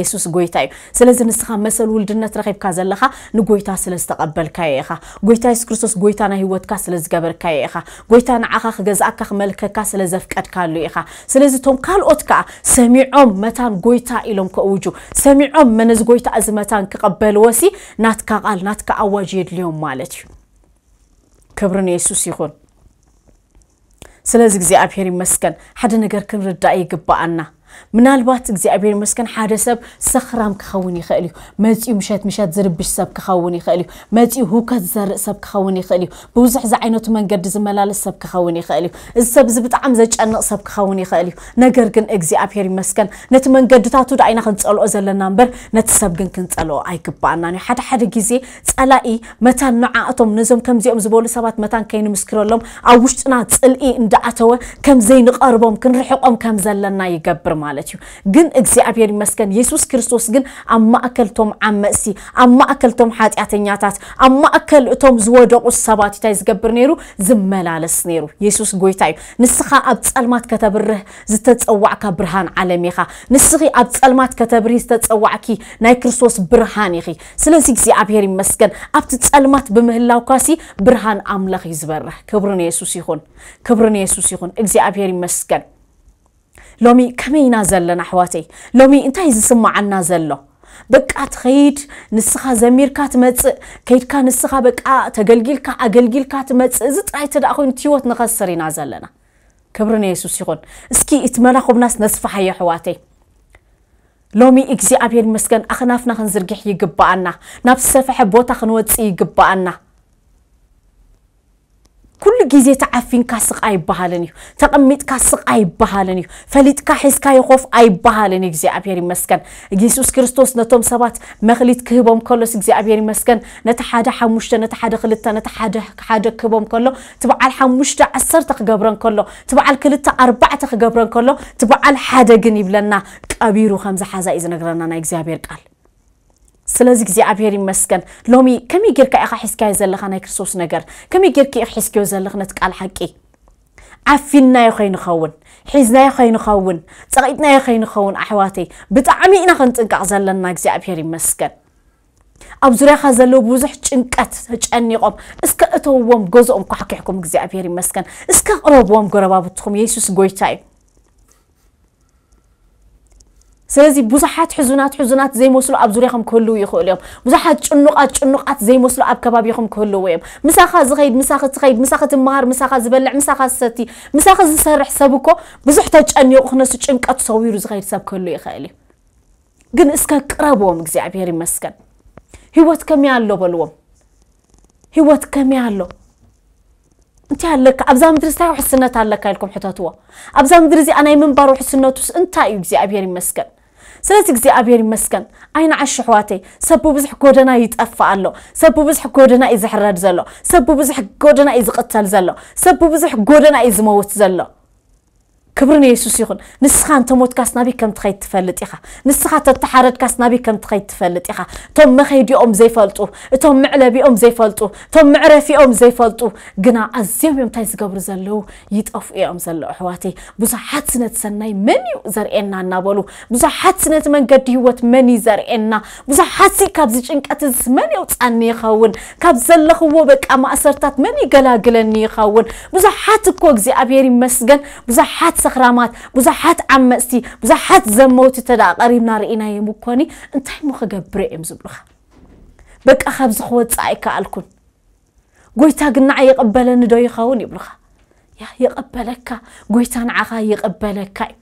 የሱስ ጎይታ እዩ ስለዚ ንስኻ መሰል ውልድነት ረኺብካ ዘለኻ ንጎይታ ስለ ዝተቐበልካየ ኢኻ ጎይታ የሱስ ክርስቶስ ጎይታ ናይ ህወትካ ስለ ዝገበርካየ ኢኻ ጎይታ ንዓኻ ክገዛእካ ክመልከካ ስለ ዘፍቀድካሉ ኢኻ ስለዚ እቶም ካልኦት ከዓ ሰሚዖም መታን ጎይታ ኢሎም ከእውጁ ሰሚዖም መነዚ ጎይታ እዚ መታን ክቐበልዎሲ ናትካ ቓል ናትካ ኣዋጅ የድልዮም ማለት እዩ ክብሪ ንየሱስ ይኹን ስለዚ እግዚኣብሄር ይመስገን ሓደ ነገር ክንርዳእ ይግባኣና منالبات اغزابير مسكن حدا سب سخرام كخوني خالي ماتي مشات مشات زربش سب كخوني خالي ماتي هوكات زر سب كخوني خالي بوزح زعينات منقد زملال سب كخوني خالي السب زبط عم زجعنا سب كخوني خالي نقرقن اغزابير مسكن نت منقد تاتو دعينا خل تسألو ازال نامبر نت سب قن كن تسألو اي كباناني حدا حدا قيزي تسألاي متان نعا اتوم نزم كم زي امزبولي سبات متان كينو مسكرو لهم اوشتنا تسألي اندا اتوا كم زي نقاربهم كن رحوقهم كم زلنا يقبر ما مالتيو جن إجزي أبير مسكن يسوس كريستوس جن أما توم عم مسي أما توم حات أتنياتات أما أكلتم زودق السبات تايز جبر نيرو زمل على السنيرو يسوع جويتايو نسخة أبت ألمات كتبره زتت أوعك برهان عالميخا نسخي أبت ألمات كتبري زتت أوعكي ناي كريستوس برهان يخي سلسي إجزي أبير مسكن أبت ألمات بمهلاو كاسي برهان أملاخ يزبره كبرني يسوس يخون كبرني يسوس يخون إجزي أبير مسكن ሎሚ ከመይ ኢና ዘለና ኣሕዋተይ ሎሚ እንታይ ዝስማዓና ዘሎ በቃ ትኸይድ ንስኻ ዘሚርካ ትመፅእ ከይድካ ንስኻ በቃ ተገልጊልካ ኣገልጊልካ ትመፅእ እዚ ጥራይ ተ ኮይኑ ትሂወት ንኸስር ኢና ዘለና ክብሪ የሱስ ይኹን እስኪ እቲ መላኹምናስ ነስፋሓዮ ኣሕዋተይ ሎሚ እግዚኣብሔር መስገን ኣኽናፍና ክንዝርግሕ ይግባኣና ናብ ዝሰፍሐ ቦታ ክንወፅእ ይግባኣና كل جيزي تعافين كاسق اي بحالني تقميت كاسق اي بحالني فليت كحس كاي خوف اي بحالني جزي ابيري مسكن يسوع كرستوس نتوم سبات مخليت كيبوم كلس جزي ابيري مسكن نتا حدا حمشت نتا حدا خلت نتا حدا حدا كيبوم تبع على حمشت اثرت قبرن كلو تبع على كلت اربعه قبرن كلو تبع على حدا جنيب لنا كبيرو خمسه حزا اذا نغرنا نا جزي سلازك زي أبيري مسكن لومي كم يجيرك أخا حسك هذا اللي خانة كرسوس نجار كم يجيرك أحسك هذا اللي خانة تقال حقي عفينا يا خي نخون حزنا يا خي نخون تغيتنا يا خي نخون أحواتي بتعمي إنا خنت قعزل لنا زي أبيري مسكن أبزري هذا لو بوزح تنكت تشأني قام إسك أتوم جزء أم قحكي حكم زي أبيري مسكن إسك أربوم قربا بتخم يسوس قوي تايم ስለዚ ብዙሓት ሕዙናት ሕዙናት ዘይመስሉ ኣብ ዙርያኹም ክህልው ይኽእሉ እዮም ብዙሓት ጭኑቓት ጭኑቓት ዘይመስሉ ኣብ ከባቢኹም ክህልዎ እዮም ምሳኻ ዝኸይድ ምሳኺ ትኸይድ ምሳኺ ትምሃር ምሳኻ ዝበልዕ ምሳኻ ዝሰቲ ምሳኺ ዝሰርሕ ሰብ እኮ ብዙሕ ተጨኒቑ ክነሱ ጭንቀት ሰዊሩ ዝኸይድ ሰብ ክህሉ ይኽእል እዩ ግን እስከ ቅረብዎም እግዚኣብሄር ይመስገን ሂወት ከመይ ኣሎ በልዎም ሂወት ከመይ ኣሎ انتي هلك ابزام مدرسة روح السنه تالك لكم حتاتوا ابزام مدرسة انا من بار روح السنه توس انت يجزي ابير مسكن سلاس يجزي ابير مسكن اين عش حواتي سبو بزح كودنا يتقفى الله سبو بزح كودنا اذا حرد زلو سبو بزح كودنا اذا قتل زلو سبو بزح كودنا اذا موت زلو كبرنا يسوس يخون نسخان تموت كاس نبي كم تخيت فلت إخا نسخان تتحرد كاس نبي كم تخيت فلت إخا توم ما خيدي أم زي فلتو توم معلبي أم زي فلتو توم معرفي أم زي فلتو جنا أزيم يوم تايز قبر زلو يتقف إيه أم زلو حواتي بزحات سنة سناي من يزر إنا نابلو بزحات سنة من قد يوت من يزر إنا بزحات سي كابزج إنك أتز من يوت أني خون كابزل خو بك أما أسرتات من يقلا قلني خون بزحات كوكزي أبيري مسجن بزحات استخرامات بزحت عمستي بزحت زموتي تدا قريب نار اينا يمكوني انتي مخ قبر ام زبلخ بك اخاب زخو تصايك الكون قويتا قنع يقبلني دو يخوني بلخ يا يقبلك قويتا نعا يقبلك كاي.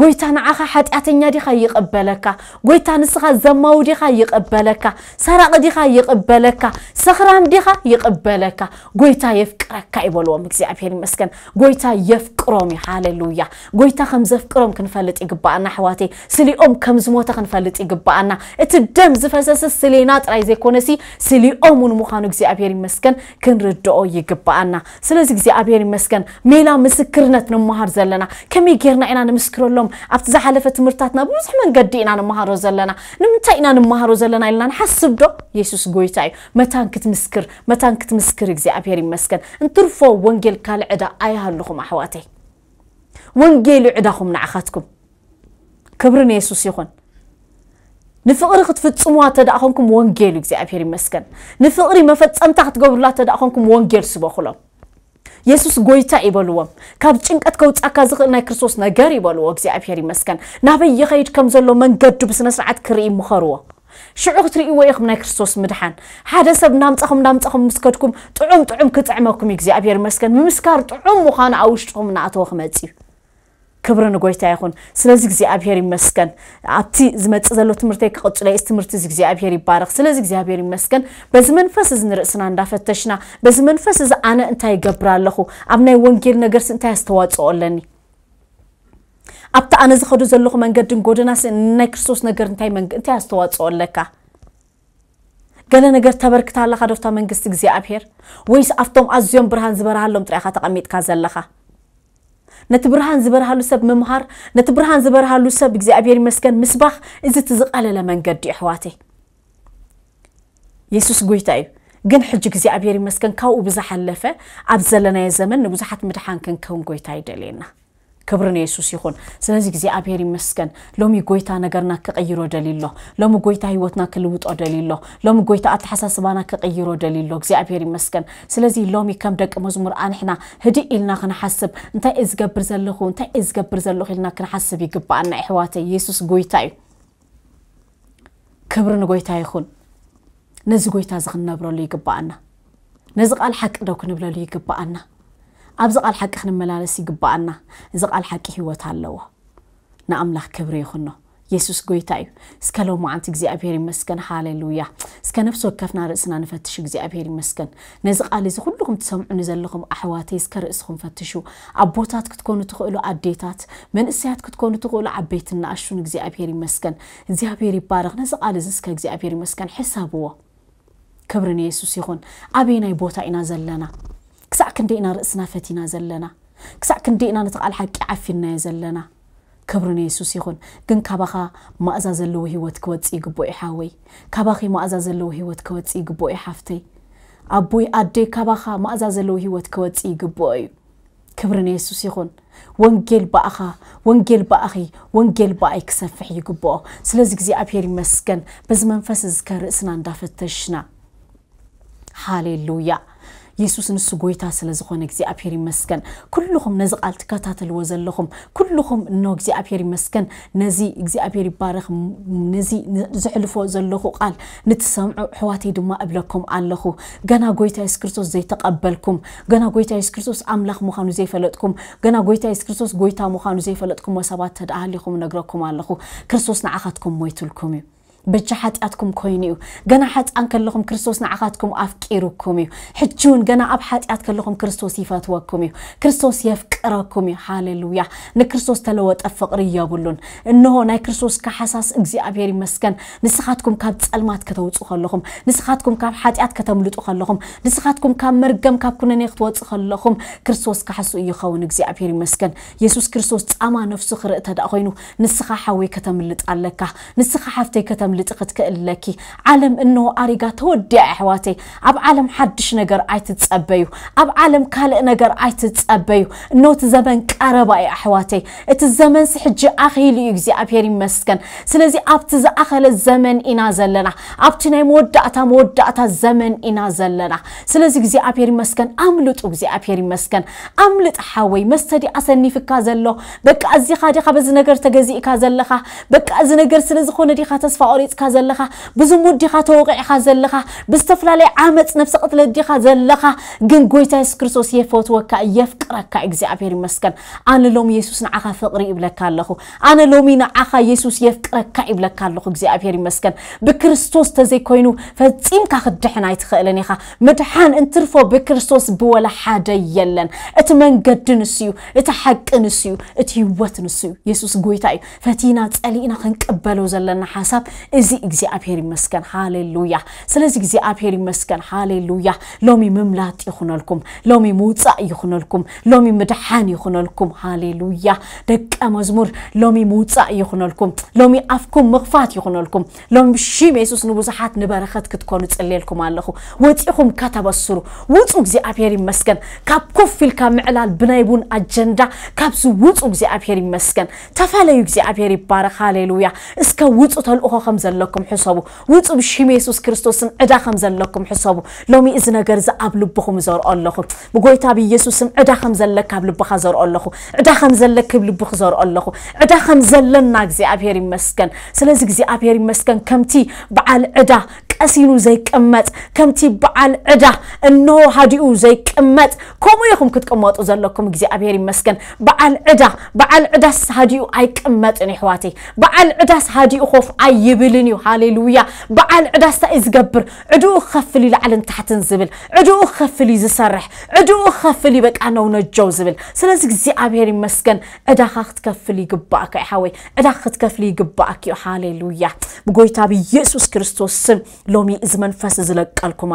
ጎይታ ንዓኻ ሓጢኣተኛ ዲኻ ይቕበለካ ጎይታ ንስኻ ዘማዊ ዲኻ ይቕበለካ ሰራቕ ዲኻ ይቕበለካ ስኽራም ዲኻ ይቕበለካ ጎይታ የፍቅረካ ይበልዎም እግዚኣብሄር ይመስገን ጎይታ የፍቅሮም እዩ ሃሌሉያ ጎይታ ከም ዘፍቅሮም ክንፈልጥ ይግባአና ኣሕዋተይ ስሊኦም ከም ዝሞተ ክንፈልጥ ይግባአና እቲ ደም ዝፈሰሰ ስሌና ጥራይ ዘይኮነሲ ስሊኦም ውን ምዃኑ እግዚኣብሄር ይመስገን ክንርድኦ ይግባአና ስለዚ እግዚኣብሄር ይመስገን ሜላ ምስክርነት ንምሃር ዘለና ከመይ ጌርና ኢና ንምስክረሎ ኢሎም ኣብቲ ዝሓለፈ ትምህርታትና ብዙሕ መንገዲ ኢና ንመሃሮ ዘለና ንምንታይ ኢና ንመሃሮ ዘለና ኢልና ንሓስብ ዶ የሱስ ጎይታ እዩ መታን ክትምስክር መታን ክትምስክር እግዚኣብሔር ይመስገን እንትርፎ ወንጌል ካልእ ዕዳ ኣይሃለኹም ኣሕዋተይ ወንጌል ዕዳኹም ንዓኻትኩም ክብሪ ንየሱስ ይኹን ንፍቕሪ ክትፍፅምዋ ተደኣ ኮንኩም ወንጌል እግዚኣብሔር ይመስገን ንፍቕሪ መፈፀምታ ክትገብሩላ ተደኣ ኮንኩም ወንጌል ስበኽሎም የሱስ ጎይታ ይበልዎም ካብ ጭንቀት ከውፃካ ዝኽእል ናይ ክርስቶስ ነገር ይበልዎ እግዚኣብሔር ይመስገን ናበይ ይኸይድ ከም ዘሎ መንገዱ ብስነ ክርኢ ምኸርዎ ሽዑ ክትርእይዎ ኢኹም ናይ ክርስቶስ ምድሓን ሓደ ሰብ ናምፃኹም ናምፃኹም ምስከድኩም ጥዑም ጥዑም ክጥዕመኩም እግዚኣብሔር መስገን ምምስካር ጥዑም ምዃኑ ኣብ ውሽጥኹም እናኣተወ ክመፅ እዩ ክብሪ ንጎይታ ይኹን ስለዚ እግዚኣብሄር ይመስገን ኣብቲ ዝመፅእ ዘሎ ትምህርተይ ክቕፅለ ስ ትምህርቲ እዚ እግዚኣብሄር ይባርኽ ስለዚ እግዚኣብሄር ይመስገን በዚ መንፈስ እዚ ንርእስና እንዳፈተሽና በዚ መንፈስ እዚ ኣነ እንታይ ይገብር ኣለኹ ኣብ ናይ ወንጌል ነገርሲ እንታይ ኣስተዋፅኦ ኣለኒ ኣብቲ ኣነ ዝኸዱ ዘለኹ መንገድን ጎደናስ ናይ ክርስቶስ ነገር እንታይ ኣስተዋፅኦ ኣለካ ገለ ነገር ተበርክታ ኣለካ ዶፍታ መንግስቲ እግዚኣብሄር ወይስ ኣብቶም ኣዝዮም ብርሃን ዝበርሃሎም ጥራይካ ተቐሚጥካ ዘለካ ነቲ ብርሃን ዝበርሃሉ ሰብ ምምሃር ነቲ ብርሃን ዝበርሃሉ ሰብ እግዚኣብሔር ይመስገን ምስባኽ እዚ እቲ ዝቐለለ መንገዲ ኣሕዋተይ የሱስ ጎይታ እዩ ግን ሕጂ እግዚኣብሔር ይመስገን ካብኡ ብዝሓለፈ ኣብ ዘለናዮ ዘመን ንብዙሓት ምድሓን ክንከውን ጎይታ ይደልየና ክብር የሱስ ይኹን ስለዚ እግዚኣብሔር ይመስገን ሎሚ ጎይታ ነገርና ክቅይሮ ደሊሎ ሎሚ ጎይታ ሂወትና ክልውጦ ደሊሎ ሎሚ ጎይታ ኣተሓሳስባና ክቅይሮ ደሊሎ እግዚኣብሔር ይመስገን ስለዚ ሎሚ ከም ደቂ መዝሙር ኣንሕና ህዲ ኢልና ክንሓስብ እንታይ እየ ዝገብር ዘለኹ እንታይ እየ ዝገብር ዘለኹ ኢልና ክንሓስብ ይግባኣና። ኣሕዋተ የሱስ ጎይታ እዩ ክብሪ ንጎይታ ይኹን ነዚ ጎይታ እዚ ክንነብረሉ ይግባኣና። ነዚ ቃል ሓቂ ዶ ክንብለሉ ይግባኣና። أبزق الحق خن ملالس يقبع لنا أبزق الحق هو تعلوه نأمله كبر يخنا يسوس قوي تايو سكلو ما عندك زي أبيري مسكن هاليلويا سكن نفسه كفنا رأسنا نفتش زي أبيري مسكن نزق على زي كلكم تسمعون نزل لكم أحواتي سكر اسخن فتشوا أبوتات كتكونوا تقولوا أديتات من السيات كتكونوا تقولوا عبيتنا أشون زي أبيري مسكن زي أبيري بارغ نزق على زي سكر زي أبيري مسكن حسابه كبرني يسوس يخون أبينا يبوتا إنا زلنا ክሳዕ ክንደኢና ርእስና ፈቲና ዘለና ክሳዕ ክንደኢና ኢና ሓቂ ዓፊናዮ ዘለና ክብሪ ንየሱስ ይኹን ግን ካባኻ ማእዛ ዘለዎ ሂወት ክወፅ ይግቦ እዩ ሓወይ ካባኺ ማእዛ ዘለዎ ሂወት ክወፅ ይግቦ እዩ ሓፍተይ ኣቦይ ኣደይ ካባኻ ማእዛ ዘለዎ ሂወት ክወፅ ይግቦ እዩ ክብሪ ንየሱስ ይኹን ወንጌል በኣኻ ወንጌል በኣኺ ወንጌል በኣይ ክሰፍሕ ይግብኦ ስለዚ ግዜ እግዚኣብሔር ይመስገን በዚ መንፈስ ዝከርእስና እንዳፈተሽና ሃሌሉያ يسوس نسو قويتا سلزخون اكزي ابيري مسكن كلهم نزق التكاتات الوزن لهم كلهم انو اكزي ابيري مسكن نزي اكزي ابيري بارخ نزي زحلفو زن لخو قال نتسامعو حواتي دوما قبلكم عن لخو غانا قويتا اسكرسوس زي تقبلكم غانا قويتا اسكرسوس املاخ مخانو زي فلتكم غانا قويتا اسكرسوس قويتا مخانو زي فلتكم وسابات تدعالي خم عن لخو كرسوس نعاخاتكم ويتولكم بجحات أتكم كوينيو جنا حت أنك لكم كرستوس نعاتكم أفكيركميو حجون جنا أبحت أتك لكم كرستوس يفات وكميو كرستوس يفكركميو هاللويا نكرسوس تلوت أفقري يا بولون إنه نا كرستوس كحساس إجزي أبيري مسكن نسخاتكم كاب تعلمات كتوت أخلكم نسخاتكم كاب حت أتك تملوت أخلكم نسخاتكم كاب مرجم كاب كنا نختوت أخلكم كرستوس كحسو يخون إجزي أبيري مسكن يسوس كرستوس أما نفسه خرقته دقينو نسخة حوي كتملت عليك نسخة حفتي كتم كملتقت كألكي عالم إنه أريقا تودي أحواتي أب عالم حدش نجر أي تتسبيو أب عالم كالئ نجر أي تتسبيو إنه تزمن كربا أي أحواتي الزمن سحج أخي ليجزي أبيري مسكن سلزي أب أخل الزمن إنا زلنا أب أتا مودعتا أتا الزمن إنا زلنا سلزي جزي أبيري مسكن أملت أجزي أبيري مسكن أملت حوي مستدي أسني في كازلو بك أزي خادي خبز نجر تجزي كازلخا بك أزي نجر سلزي خوندي خاتس فأري قريتك زلخا بزمو ديخا توقع زلخا بستفلالي عامت نفس قتل ديخا زلخا جن قويتا يسو كرسوس يفوتوكا يفكركا اكزي عبيري مسكن انا لوم يسوس نعخا ثقري إبلكا لخو انا لومي نعخا يسوس يفكركا إبلكا لخو اكزي عبيري مسكن بكرستوس تزي كوينو فتيم كاخد دحنا يتخيلني خا مدحان انترفو بكرستوس بولا حاجة يلن اتمن قد نسيو اتحق نسيو اتهوت نسيو يسوس قويتا فتينا تسألينا خنك أبلو زلنا حساب እዚ እግዚኣብሄር ይመስገን ሃሌሉያ ስለዚ እግዚኣብሄር ይመስገን ሃሌሉያ ሎሚ ምምላጥ ይኹነልኩም ሎሚ ምውፃእ ይኹነልኩም ሎሚ ምድሓን ይኹነልኩም ሃሌሉያ ደቀ መዝሙር ሎሚ ምውፃእ ይኹነልኩም ሎሚ ኣፍኩም ምኽፋት ይኹነልኩም ሎሚ ብሽም የሱስ ንብዙሓት ንበረኸት ክትኮኑ ፅልልኩም ኣለኹ ወፂኹም ከተበስሩ ውፁ እግዚኣብሄር ይመስገን ካብ ኮፍ ኢልካ ምዕላል ብናይ ቡን ኣጀንዳ ካብዚ ውፁ እግዚኣብሄር ይመስገን ተፈለዩ እግዚኣብሄር ይባረኽ ሃሌሉያ እስከ ውፁ ተልእኾ ከም ዘለኩም ሕሰቡ ውፁብ ሽም የሱስ ክርስቶስን ዕዳ ከም ዘለኩም ሕሰቡ ሎሚ እዚ ነገር እዚ ኣብ ልብኹም ዘርኦ ኣለኹ ብጎይታ ብኢየሱስም ዕዳ ከም ዘለካ ኣብ ልብኻ ዘርኦ ኣለኹ ዕዳ ከም ዘለክ ኣብ ልብኽ ዘርኦ ኣለኹ ዕዳ ከም ዘለና እግዚኣብሄር ይመስገን ስለዚ እግዚኣብሄር ይመስገን ከምቲ በዓል ዕዳ أسينو زي كمت كمتي بعال عدا إنه هاديو زي كمت كومو يخم كت كمات أزلكم جزي أبيري مسكن بعال عدا بعال عداس هاديو أي كمت إني حواتي بعال عداس هاديو خوف أي يبلينيو هاليلويا بعال عداس تأز قبر عدو خفلي لعلن تحت نزبل عدو خفلي زسرح عدو خفلي بك أنا ونجو زبل سلاز جزي أبيري مسكن عدا خاخت كفلي قباك أي حوي عدا خت كفلي قباك يو هاليلويا بقوي تابي يسوس كريستوس ሎሚ እዚ መንፈስ እዚ ለቀልኩም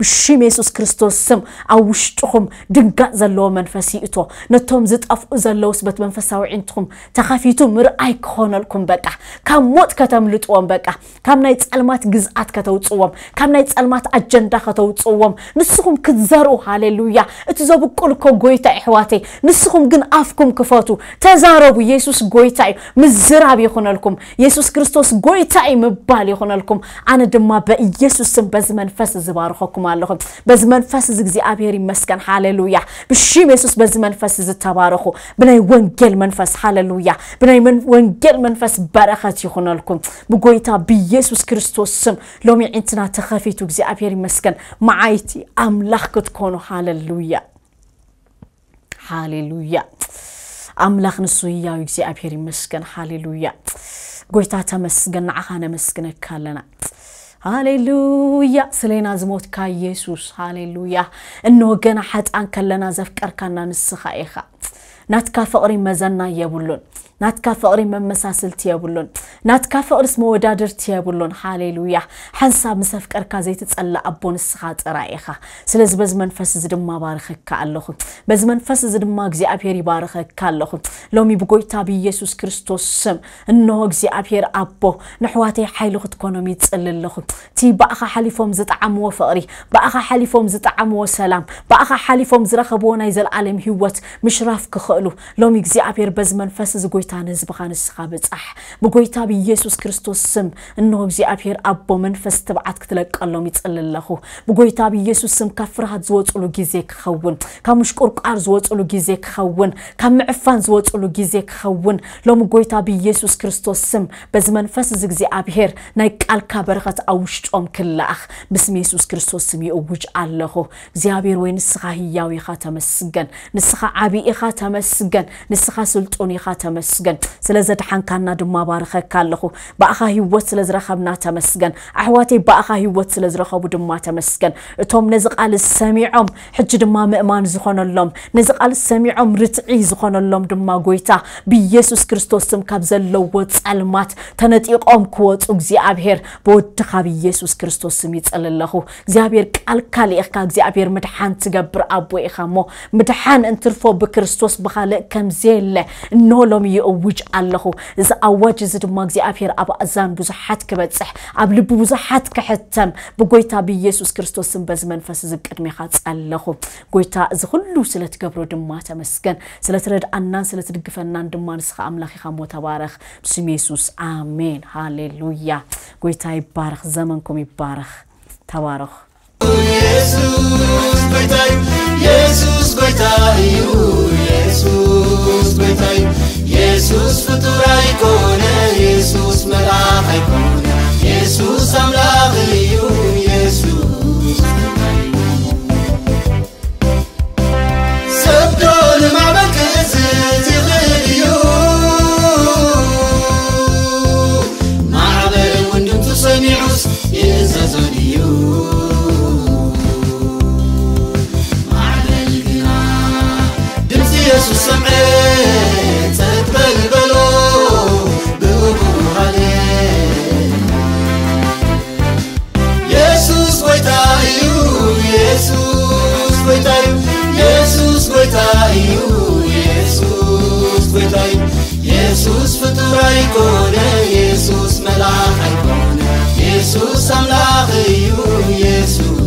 ብሽም የሱስ ክርስቶስ ስም ኣብ ውሽጡኹም ድንጋጥ ዘለዎ መንፈስ ይእቶ ነቶም ዝጠፍኡ ዘለውስ በት መንፈሳዊ ዒንትኹም ተኸፊቱ ምርኣይ ክኾነልኩም በቃ ካብ ሞት ከተምልጥዎም በቃ ካብ ናይ ፀልማት ግዝኣት ከተውፅዎም ካብ ናይ ፀልማት ኣጀንዳ ከተውፅዎም ንስኹም ክትዘርኡ ሃሌሉያ እቲ ዘብቁልኮ ጎይታ ኣሕዋተይ ንስኹም ግን ኣፍኩም ክፈቱ ተዛረቡ የሱስ ጎይታ እዩ ምዝራብ ይኹነልኩም የሱስ ክርስቶስ ጎይታ እዩ ምባል ይኹነልኩም ኣነ ድማ በኢየሱስ ስም በዚህ መንፈስ እዚ ባርኸኩም ኣለኹ በዚ መንፈስ እዚ እግዚኣብሔር ይመስገን ሃሌሉያ ብሽም የሱስ በዚ መንፈስ እዚ ተባርኹ ብናይ ወንጌል መንፈስ ሃሌሉያ ብናይ ወንጌል መንፈስ በረኸት ይኹነልኩም ብጎይታ ብኢየሱስ ክርስቶስ ስም ሎሚ ዒንትና ተኸፊቱ እግዚኣብሔር ይመስገን መዓይቲ ኣምላኽ ክትኮኑ ሃሌሉያ ሃሌሉያ ኣምላኽ ንሱ ህያው እግዚኣብሔር ይመስገን ሃሌሉያ ጎይታ ተመስገን ንዓኻ ነመስግነካ ኣለና هاليلويا سلينا زموت كا يسوس هاليلويا إنه جنا حد أن كلنا زفكر كنا نسخا ايخا نتكافئ ري مزنا يبولون ناتكا فقري من مساسل تيابولون ناتكا فقر اسمو ودادر تيابولون حاليلويا حنساب مسافك اركا زي تتسألا أبون السخات رايخا سلز بزمن فسز دم ما بارخك كاللوخ بزمن فسز دم ما اكزي أبيري بارخك كاللوخ لومي بقوي تابي يسوس كريستوس سم انو اكزي أبير أبو نحواتي حيلوخ تكونو مي تسألي اللوخ تي باقخا حاليفوم زت عمو فقري باقخا حاليفوم زت عمو سلام باقخا حاليفوم زرخبونا يزل عالم هوت مشراف كخلو لومي اكزي أبير بزمن فسز قوي ጌታን ህዝብኻን ንስኻ በጻሕ ብጎይታ ብኢየሱስ ክርስቶስ ስም እንሆ እግዚኣብሔር ኣቦ መንፈስ ትብዓት ክትለቀሎም ይፅሊ ኣለኹ ብጎይታ ብኢየሱስ ስም ካብ ፍርሃት ዝወፅሉ ግዜ ክኸውን ካብ ምሽቁርቋር ዝወፅሉ ግዜ ክኸውን ካብ ምዕፋን ዝወፅሉ ግዜ ክኸውን ሎሚ ጎይታ ብኢየሱስ ክርስቶስ ስም በዚ መንፈስ እዚ እግዚኣብሔር ናይ ቃልካ በረኸት ኣብ ውሽጦም ክለኣኽ ብስም የሱስ ክርስቶስ ስም ይእውጅ ኣለኹ እግዚኣብሔር ወይ ንስኻ ህያው ኢኻ ተመስገን ንስኻ ዓብይ ኢኻ ተመስገን ንስኻ ስልጡን ኢኻ ተመስገን ተመስገን ስለ ዘድሓንካና ድማ ባርኸካ ኣለኹ ብኣኻ ህይወት ስለ ዝረኸብና ተመስገን ኣሕዋተይ ብኣኻ ህይወት ስለ ዝረኸቡ ድማ ተመስገን እቶም ነዚ ቃል ሰሚዖም ሕጂ ድማ ምእማን ዝኾነሎም ነዚ ቃል ሰሚዖም ርትዒ ዝኾነሎም ድማ ጎይታ ብኢየሱስ ክርስቶስ ስም ካብ ዘለዎ ፀልማት ተነጢቆም ክወፁ እግዚኣብሔር ብወድኻ ብኢየሱስ ክርስቶስ ስም ይፅል ኣለኹ እግዚኣብሔር ቃል ካሊእኽካ እግዚኣብሔር ምድሓን ትገብር ኣቦ ኢኻ እሞ ምድሓን እንትርፎ ብክርስቶስ ብካልእ ከምዘየለ እንሆሎም እዩ የእውጅ ኣለኹ እዚ ኣዋጅ እዚ ድማ እግዚኣብሄር ኣብ ኣዛን ብዙሓት ክበፅሕ ኣብ ልቢ ብዙሓት ክሕተም ብጎይታ ብኢየሱስ ክርስቶስን በዚ መንፈስ እዚ ቅድሚኻ ፀለኹ ጎይታ እዚ ኩሉ ስለ ትገብሮ ድማ ተመስገን ስለ ትረድኣናን ስለ ትድግፈናን ድማ ንስኻ ኣምላኽ ኢኻ ሞ ተባረኽ ብስም የሱስ ኣሜን ሃሌሉያ ጎይታ ይባረኽ ዘመንኩም ይባረኽ ተባረኹ የሱስ የሱስ ጎይታ እዩ የሱስ ጎይታይ የሱስ ፍጡር አይኮነ የሱስ መልአክ አይኮነ የሱስ አምላክ እዩ የሱስ ሰብዶ ንማበክስ ዝኽእል እዩ ማዕበል ወንድምቱ ሰሚዑስ ይእዘዞን እዩ ማዕበል ግና ድምፂ የሱስ ሰምዐ ኢየሱስ ፍጡር ኣይኮነ ኢየሱስ መልኣኽ ኣይኮነ ኢየሱስ ኣምላኽ እዩ ኢየሱስ